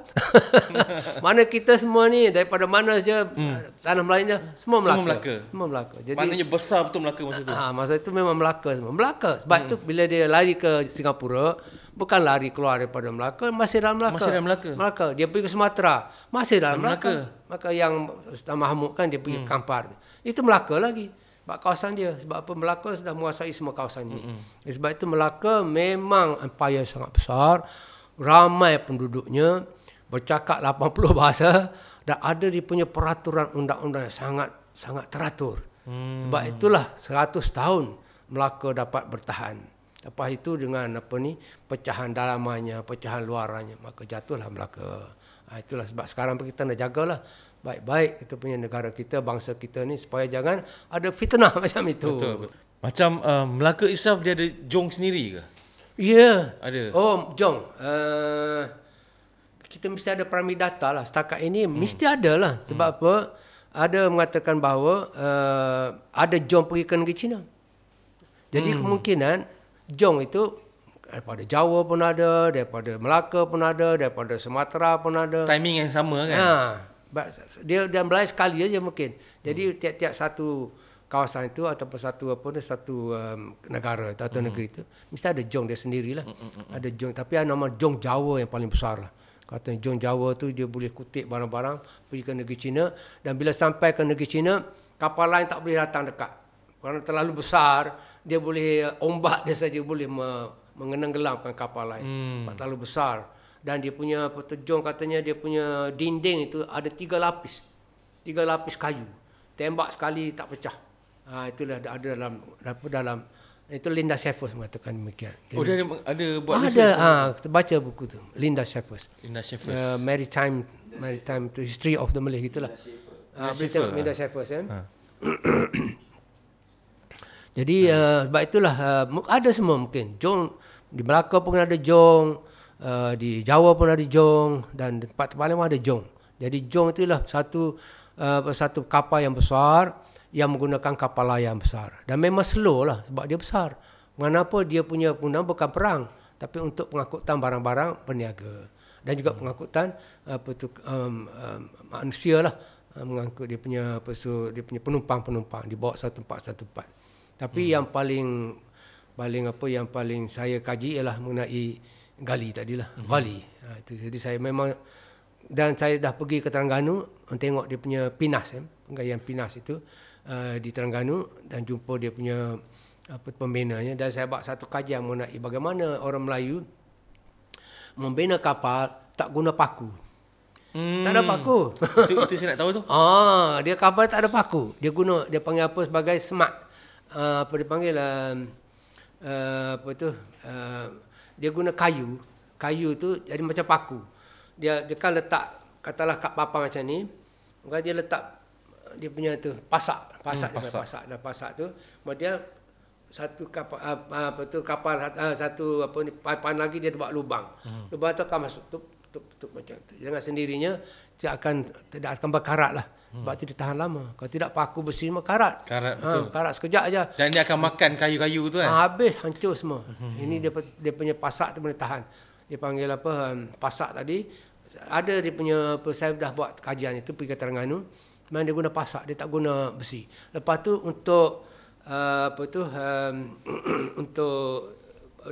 mana kita semua ni, daripada mana saja hmm. tanah Melayu semua, semua Melaka. Semua Melaka. Semua Melaka. Jadi, Maknanya besar betul Melaka masa tu. Ha, masa itu memang Melaka semua. Melaka. Sebab hmm. itu bila dia lari ke Singapura, bukan lari keluar daripada Melaka, masih dalam Melaka. Masih dalam Melaka. Melaka. Dia pergi ke Sumatera, masih dalam Melaka. Melaka. Maka yang Ustaz Mahmud kan, dia pergi hmm. Kampar. Itu Melaka lagi. Sebab kawasan dia. Sebab apa Melaka sudah menguasai semua kawasan ini. hmm Sebab itu Melaka memang empire sangat besar ramai penduduknya bercakap 80 bahasa dan ada dia punya peraturan undang-undang yang sangat sangat teratur. Hmm. Sebab itulah 100 tahun Melaka dapat bertahan. Lepas itu dengan apa ni pecahan dalamannya, pecahan luarannya maka jatuhlah Melaka. Ha, itulah sebab sekarang kita nak jagalah baik-baik kita punya negara kita, bangsa kita ni supaya jangan ada fitnah macam itu. Betul. betul. Macam uh, Melaka itself dia ada jong sendiri ke? Ya. Yeah. Ada. Oh, jong, Uh, eh, kita mesti ada primary data lah setakat ini. Hmm. Mesti ada lah. Sebab hmm. apa? Ada mengatakan bahawa uh, ada jom pergi ke negeri China. Jadi hmm. kemungkinan jong itu daripada Jawa pun ada, daripada Melaka pun ada, daripada Sumatera pun ada. Timing yang sama kan? Ha. Dia, dia belai sekali aja mungkin. Jadi hmm. tiap-tiap satu kawasan itu atau satu apa ni satu um, negara atau mm-hmm. negeri itu mesti ada jong dia sendirilah mm-hmm. ada jong tapi ada nama jong Jawa yang paling besar lah kata jong Jawa tu dia boleh kutip barang-barang pergi ke negeri Cina dan bila sampai ke negeri Cina kapal lain tak boleh datang dekat kerana terlalu besar dia boleh uh, ombak dia saja boleh me- mengenenggelamkan kapal lain mm. terlalu besar dan dia punya apa jong katanya dia punya dinding itu ada tiga lapis tiga lapis kayu tembak sekali tak pecah Ha, itulah ada dalam apa dalam itu Linda Shepherd mengatakan demikian. Oh, dia ada buat ah, ada, Ada, ha, kita baca buku tu. Linda Shepherd. Linda Shepherd. Uh, maritime Maritime to History of the Malay gitulah. Ah, Linda, uh, Linda Shepherd kan. Ya. Ha. Jadi ha. Uh, sebab itulah uh, ada semua mungkin. Jong di Melaka pun ada jong, uh, di Jawa pun ada jong dan tempat-tempat lain pun ada jong. Jadi jong itulah satu uh, satu kapal yang besar yang menggunakan kapal layar besar. Dan memang slow lah sebab dia besar. Mengapa dia punya guna bukan perang tapi untuk pengangkutan barang-barang peniaga dan juga pengangkutan apa tu um, um, manusia lah uh, mengangkut dia punya dia punya penumpang-penumpang dibawa satu tempat satu tempat. Tapi hmm. yang paling paling apa yang paling saya kaji ialah mengenai gali tadilah, hmm. gali. Ha, itu. jadi saya memang dan saya dah pergi ke Terengganu tengok dia punya pinas ya, eh, penggayaan pinas itu. Eh, di Terengganu dan jumpa dia punya apa pembinanya dan saya buat satu kajian mengenai bagaimana orang Melayu membina kapal tak guna paku. Hmm. Tak ada paku. Itu, itu saya nak tahu tu. Ah, dia kapal tak ada paku. Dia guna dia panggil apa sebagai smart. Uh, apa dia panggil uh, apa tu? Uh, dia guna kayu. Kayu tu jadi macam paku. Dia dia kan letak katalah kat papan macam ni. Maka dia letak dia punya tu pasak pasak hmm, pasak. pasak dan lah, pasak tu kemudian satu kapal ah, ah, apa tu kapal ah, satu apa ni papan lagi dia buat lubang hmm. lubang tu akan masuk tu tutup, tutup macam tu dengan sendirinya dia akan tidak akan berkarat lah hmm. sebab hmm. tu ditahan lama kalau tidak paku besi memang karat karat ha, betul karat sekejap aja dan dia akan makan kayu-kayu tu kan ha, habis hancur semua hmm. ini dia, dia punya pasak tu boleh tahan dia panggil apa um, pasak tadi ada dia punya saya dah buat kajian itu pergi ke Terengganu memang dia guna pasak dia tak guna besi lepas tu untuk uh, apa tu um, untuk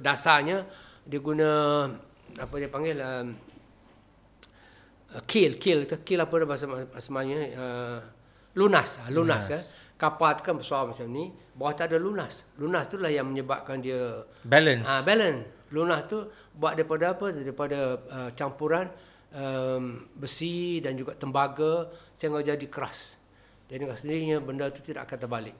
dasarnya dia guna apa dia panggil um, kill kill kill apa bahasa asmanya uh, lunas ah, lunas, lunas. Eh. kapal kan besar macam ni bawah tak ada lunas lunas tu lah yang menyebabkan dia balance ah balance lunas tu buat daripada apa daripada uh, campuran um, besi dan juga tembaga jangan jadi keras. Jadi dengan sendirinya benda itu tidak akan terbalik.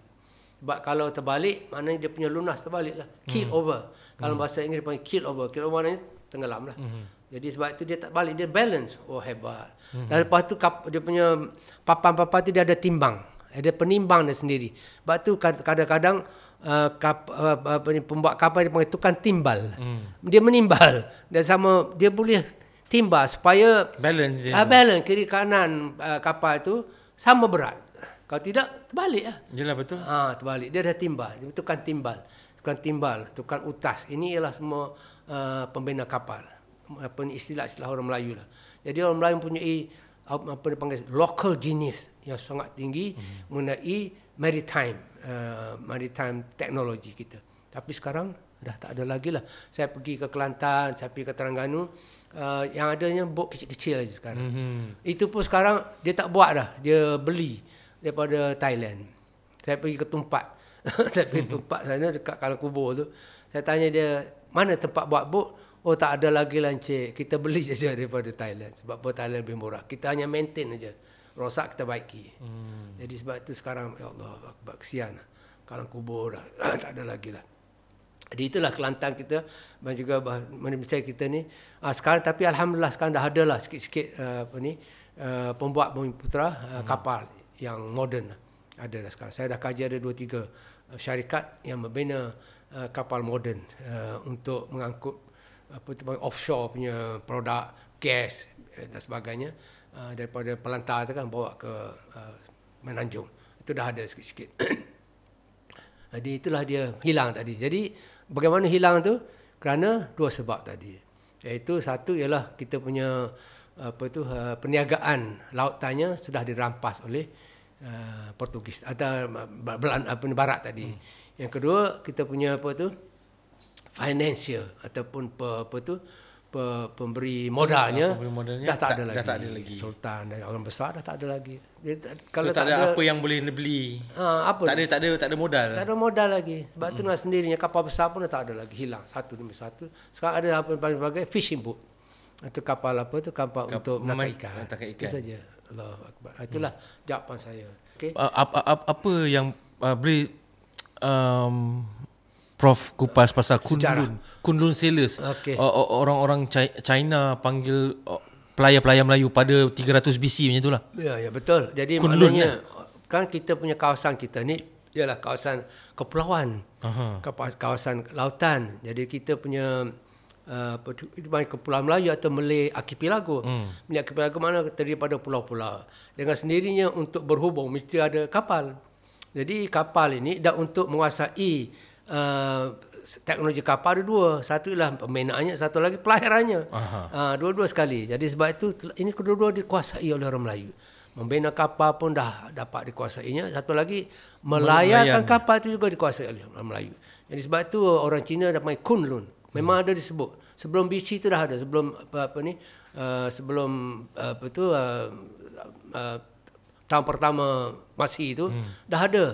Sebab kalau terbalik, maknanya dia punya lunas terbalik lah. Keel hmm. over. Kalau hmm. bahasa Inggeris panggil keel over. Keel over maknanya tenggelam lah. Hmm. Jadi sebab itu dia tak balik, dia balance. Oh hebat. Hmm. Dan lepas tu dia punya papan-papan tu dia ada timbang. Ada penimbang dia sendiri. Sebab tu kadang-kadang uh, uh, pembuat kapal dia panggil tukang timbal. Hmm. Dia menimbal. Dan sama dia boleh timbal supaya balance dia. Uh, balance kiri kanan uh, kapal tu sama berat. Kalau tidak terbalik lah. Yalah betul. Ha terbalik. Dia dah timbal. Dia tukar timbal. Tukar timbal, tukar utas. Ini ialah semua uh, pembina kapal. Apa ni istilah-istilah orang Melayu lah. Jadi orang Melayu mempunyai apa dia panggil local genius yang sangat tinggi hmm. mengenai maritime uh, maritime teknologi kita. Tapi sekarang dah tak ada lagi lah. Saya pergi ke Kelantan, saya pergi ke Terengganu, uh, yang adanya bot kecil-kecil aja sekarang. Mm-hmm. Itu pun sekarang dia tak buat dah, dia beli daripada Thailand. Saya pergi ke tempat, saya pergi mm-hmm. tempat sana dekat kalau kubur tu. Saya tanya dia, mana tempat buat bot? Oh tak ada lagi lah kita beli saja daripada Thailand. Sebab apa Thailand lebih murah, kita hanya maintain aja. Rosak kita baiki. Mm. Jadi sebab itu sekarang, ya Allah, kesian lah. Kalang kubur dah, tak ada lagi lah. Jadi itulah Kelantan kita dan juga bahasa kita ni. Uh, sekarang tapi alhamdulillah sekarang dah ada lah sikit-sikit uh, apa ni uh, pembuat bumi putra uh, hmm. kapal yang moden lah. ada dah sekarang. Saya dah kaji ada dua tiga syarikat yang membina uh, kapal moden uh, untuk mengangkut apa tu offshore punya produk gas eh, dan sebagainya uh, daripada pelantar tu kan bawa ke uh, menanjung. Itu dah ada sikit-sikit. Jadi itulah dia hilang tadi. Jadi bagaimana hilang tu kerana dua sebab tadi iaitu satu ialah kita punya apa tu eh, perniagaan lautannya sudah dirampas oleh uh, Portugis atau eh, belan apa barat tadi hmm. yang kedua kita punya apa tu financial ataupun apa, apa tu pe, pemberi modalnya, ah, pemberi modalnya dah, tak tak, ada lagi. dah tak ada lagi. Sultan dan orang besar dah tak ada lagi. Dia, kalau so, tak, tak ada, ada apa yang boleh beli. Ha, apa tak ada tak ada tak ada modal. Tak ada modal lagi. Sebab mm-hmm. tu hmm. sendirinya kapal besar pun dah tak ada lagi hilang satu demi satu. Sekarang ada apa yang sebagai fishing boat. itu kapal apa tu kapal Kap- untuk menangkap ikan. Menangkap ikan. Itu saja. Allah akbar. Itulah hmm. jawapan saya. Okay. apa, apa, apa yang uh, boleh um, Prof kupas pasal Kundun, Kundun Sailors okay. Orang-orang China panggil Pelayar-pelayar Melayu pada 300 BC macam itulah Ya, ya betul Jadi Kunlun maknanya ya. Kan kita punya kawasan kita ni Ialah kawasan kepulauan Aha. Kawasan lautan Jadi kita punya uh, itu banyak kepulauan Melayu atau Malay Akipilago. Hmm. Malay Akipilago mana pada pulau-pulau. Dengan sendirinya untuk berhubung mesti ada kapal. Jadi kapal ini dah untuk menguasai uh, teknologi kapal ada dua. Satu ialah pembinaannya, satu lagi pelayarannya. Uh, ah, dua-dua sekali. Jadi sebab itu ini kedua-dua dikuasai oleh orang Melayu. Membina kapal pun dah dapat dikuasainya. Satu lagi melayarkan Melayan. kapal itu juga dikuasai oleh orang Melayu. Jadi sebab itu orang Cina dah main kunlun. Memang hmm. ada disebut. Sebelum BC itu dah ada. Sebelum apa, apa ni? Uh, sebelum apa tu? Uh, uh, tahun pertama Masih itu hmm. dah ada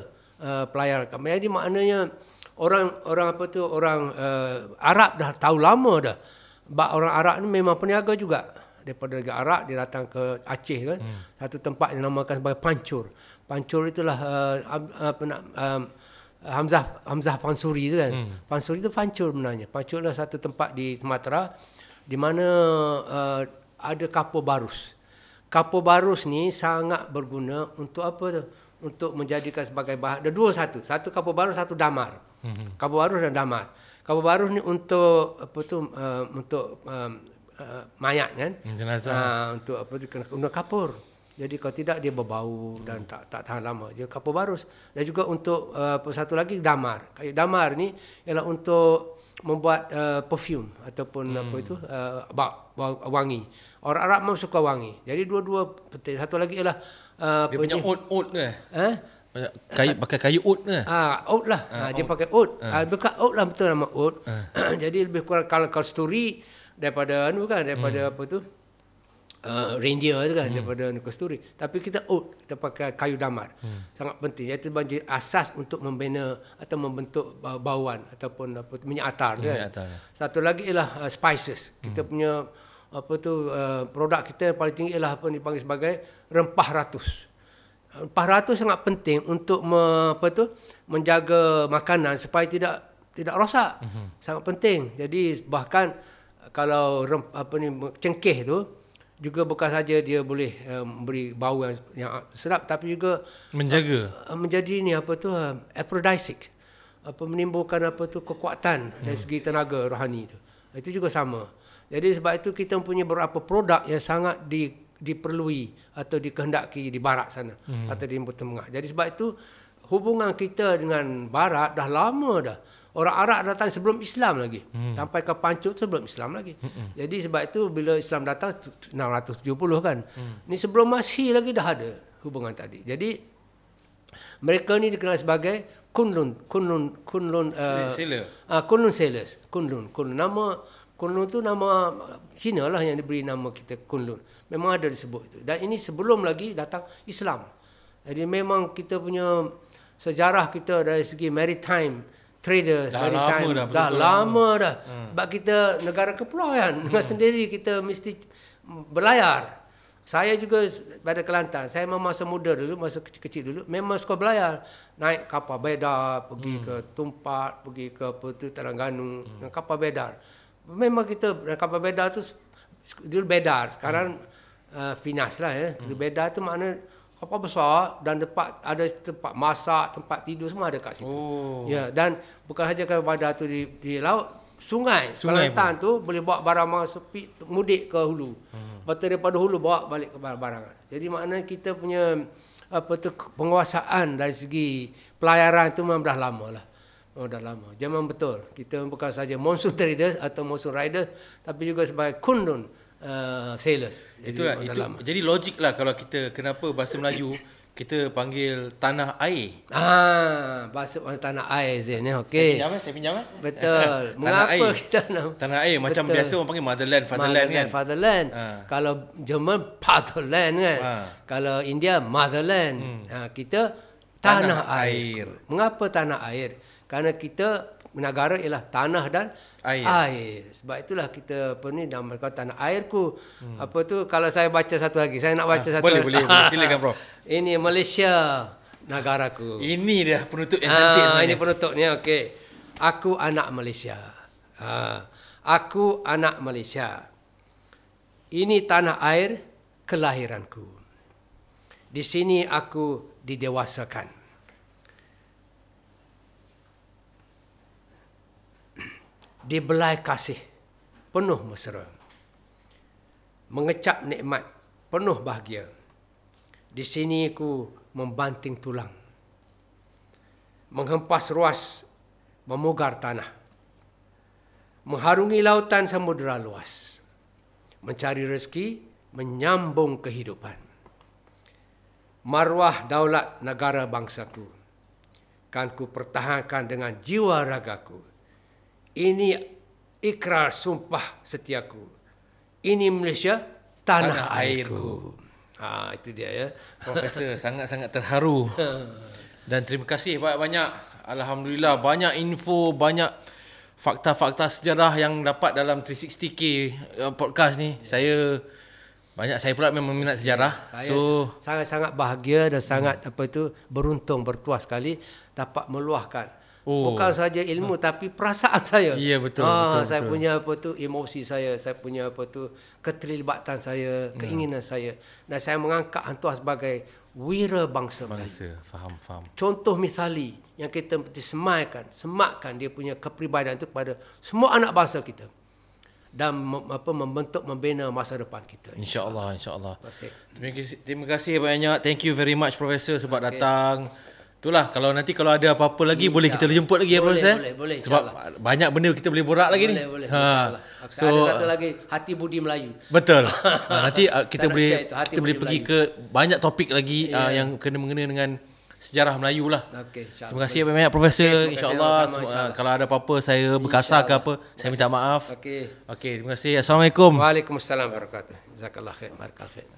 uh, pelayar kapal. Jadi maknanya orang orang apa tu orang uh, Arab dah tahu lama dah. Bak orang Arab ni memang peniaga juga. Daripada negara Arab dia datang ke Aceh kan. Hmm. Satu tempat yang dinamakan sebagai Pancur. Pancur itulah uh, apa nak um, Hamzah Hamzah Pansuri tu kan. Hmm. Pansuri tu Pancur sebenarnya. Pancur adalah satu tempat di Sumatera di mana uh, ada kapur barus. Kapur barus ni sangat berguna untuk apa tu? Untuk menjadikan sebagai bahan. Ada dua satu. Satu kapur barus, satu damar. Mm-hmm. Kabar Barus dan Damar. Kabar Barus ni untuk apa tu uh, untuk um, uh, mayat kan? Mm, jenazah. Uh, untuk apa tu guna kapur. Jadi kalau tidak dia berbau mm-hmm. dan tak tak tahan lama. Dia Kabar Barus. Dan juga untuk uh, satu lagi Damar. Kayu Damar ni ialah untuk membuat uh, perfume ataupun mm. apa itu uh, bau, wangi. Orang Arab memang suka wangi. Jadi dua-dua Satu lagi ialah uh, dia punya oud-oud ke? Eh? kayu pakai kayu oud ke? Ha, oud lah. Ha, ha, dia oud. pakai oud. Ha. Ha, bukan oud lah betul nama oud. Ha. Jadi lebih kurang kalau kalau story daripada anu kan daripada hmm. apa tu? Uh, reindeer tu kan hmm. daripada anu kasturi. Tapi kita oud, kita pakai kayu damar. Hmm. Sangat penting. Iaitu banjir asas untuk membina atau membentuk bauan ataupun apa tu, minyak atar kan. Satu lagi ialah uh, spices. Kita hmm. punya apa tu uh, produk kita yang paling tinggi ialah apa dipanggil sebagai rempah ratus. Pahara tu sangat penting untuk me, apa tu menjaga makanan supaya tidak tidak rosak. Mm-hmm. Sangat penting. Jadi bahkan eh, kalau rem, apa ni cengkeh tu juga bukan saja dia boleh eh, memberi um, bau yang, yang sedap tapi juga menjaga uh, menjadi ni apa tu um, aphrodisic apa menimbulkan apa tu kekuatan dari hmm. segi tenaga rohani itu itu juga sama jadi sebab itu kita mempunyai beberapa produk yang sangat di, diperlui atau dikehendaki di barat sana hmm. atau di timur tengah. Jadi sebab itu hubungan kita dengan barat dah lama dah. Orang Arab datang sebelum Islam lagi. Hmm. Sampai ke Pancut tu sebelum Islam lagi. Hmm. Jadi sebab itu bila Islam datang 670 kan. Hmm. Ni sebelum Masih lagi dah ada hubungan tadi. Jadi mereka ni dikenal sebagai Kunlun Kunlun Kunlun uh, Sailor. Uh, Kunlun Sailors. Kunlun Kunlun nama Kunlun tu nama Cina lah yang diberi nama kita Kunlun. Memang ada disebut itu. Dan ini sebelum lagi datang Islam. Jadi memang kita punya sejarah kita dari segi maritime traders dah maritime lama dah, dah lama dah. Hmm. Sebab kita negara kepulauan hmm. dengan sendiri kita mesti berlayar. Saya juga pada Kelantan. Saya memang masa muda dulu, masa kecil-kecil dulu, memang suka berlayar. Naik kapal bedar, pergi hmm. ke Tumpat, pergi ke Putu Terengganu, hmm. dengan kapal bedar memang kita kapal beda tu dulu beda sekarang hmm. uh, finas lah ya. Dulu hmm. beda tu makna kapal besar dan tempat ada tempat masak, tempat tidur semua ada kat situ. Oh. Ya dan bukan saja kapal beda tu di, di laut sungai, sungai Kelantan tu boleh bawa barang masuk mudik ke hulu. Hmm. Lepas daripada hulu bawa balik ke barang. Jadi makna kita punya apa tu penguasaan dari segi pelayaran tu memang dah lama lah. Oh dah lama. Jerman betul. Kita bukan saja monsoon traders atau monsoon riders tapi juga sebagai kundun uh, sailors. Jadi Itulah itu. Lama. Jadi logik lah kalau kita kenapa bahasa Melayu kita panggil tanah air. Ah, bahasa bahasa oh, tanah air Zain ni. Okey. Saya pinjam, eh, saya pinjam. Eh. Betul. tanah Mengapa air. kita nak tanah air macam betul. biasa orang panggil motherland, fatherland kan. Fatherland. Ha. Kalau Jerman fatherland kan. Ha. Kalau India motherland. Hmm. Ha, kita tanah, tanah air. air. Mengapa tanah air? kerana kita negara ialah tanah dan air. air. Sebab itulah kita apa ni dalam kata tanah airku. Hmm. Apa tu kalau saya baca satu lagi, saya nak baca ha, satu. Boleh lagi. boleh boleh. silakan prof. Ini Malaysia negaraku. Ini dia penutup yang ah, cantik ha, sebenarnya. ini penutupnya okey. Aku anak Malaysia. Ha. Aku anak Malaysia. Ini tanah air kelahiranku. Di sini aku didewasakan. dibelai kasih penuh mesra mengecap nikmat penuh bahagia di sini ku membanting tulang menghempas ruas memugar tanah mengharungi lautan samudera luas mencari rezeki menyambung kehidupan marwah daulat negara bangsaku kan ku pertahankan dengan jiwa ragaku ini ikrar sumpah setiaku. Ini Malaysia tanah, tanah airku. Ha itu dia ya. Profesor sangat-sangat terharu. Dan terima kasih banyak-banyak. Alhamdulillah banyak info, banyak fakta-fakta sejarah yang dapat dalam 360K eh, podcast ni. Ya. Saya banyak saya pula memang minat sejarah. saya so sangat-sangat bahagia dan sangat hmm. apa itu beruntung bertuah sekali dapat meluahkan Oh. Bukan saja ilmu oh. tapi perasaan saya. Ya yeah, betul, ha, betul. saya betul. punya apa tu emosi saya, saya punya apa tu keterlibatan saya, hmm. keinginan saya dan saya mengangkat hantu sebagai wira bangsa. Bangsa, Melayu. faham, faham. Contoh misali yang kita mesti semaikan, semakkan dia punya kepribadian itu kepada semua anak bangsa kita dan mem, apa membentuk membina masa depan kita insyaallah insyaallah insya terima kasih terima kasih banyak thank you very much profesor sebab okay. datang Itulah kalau nanti kalau ada apa-apa lagi Insya. boleh kita jemput lagi ya, boleh, ya Prof. Boleh, boleh, Sebab Allah. banyak benda kita boleh borak lagi boleh, ni. Boleh, ha. boleh. So, ada satu lagi hati budi Melayu. Betul. ha, nanti uh, kita boleh kita boleh pergi Melayu. ke banyak topik lagi yeah. uh, ya. yang kena mengena dengan sejarah Melayu lah. Okay, terima kasih banyak-banyak Profesor. Okay, InsyaAllah. Sama, insya Allah. kalau ada apa-apa saya berkasar ke apa, Masa. saya minta maaf. Okey. Okey, terima kasih. Assalamualaikum. Waalaikumsalam. Barakatuh. Jazakallah khair. Barakatuh.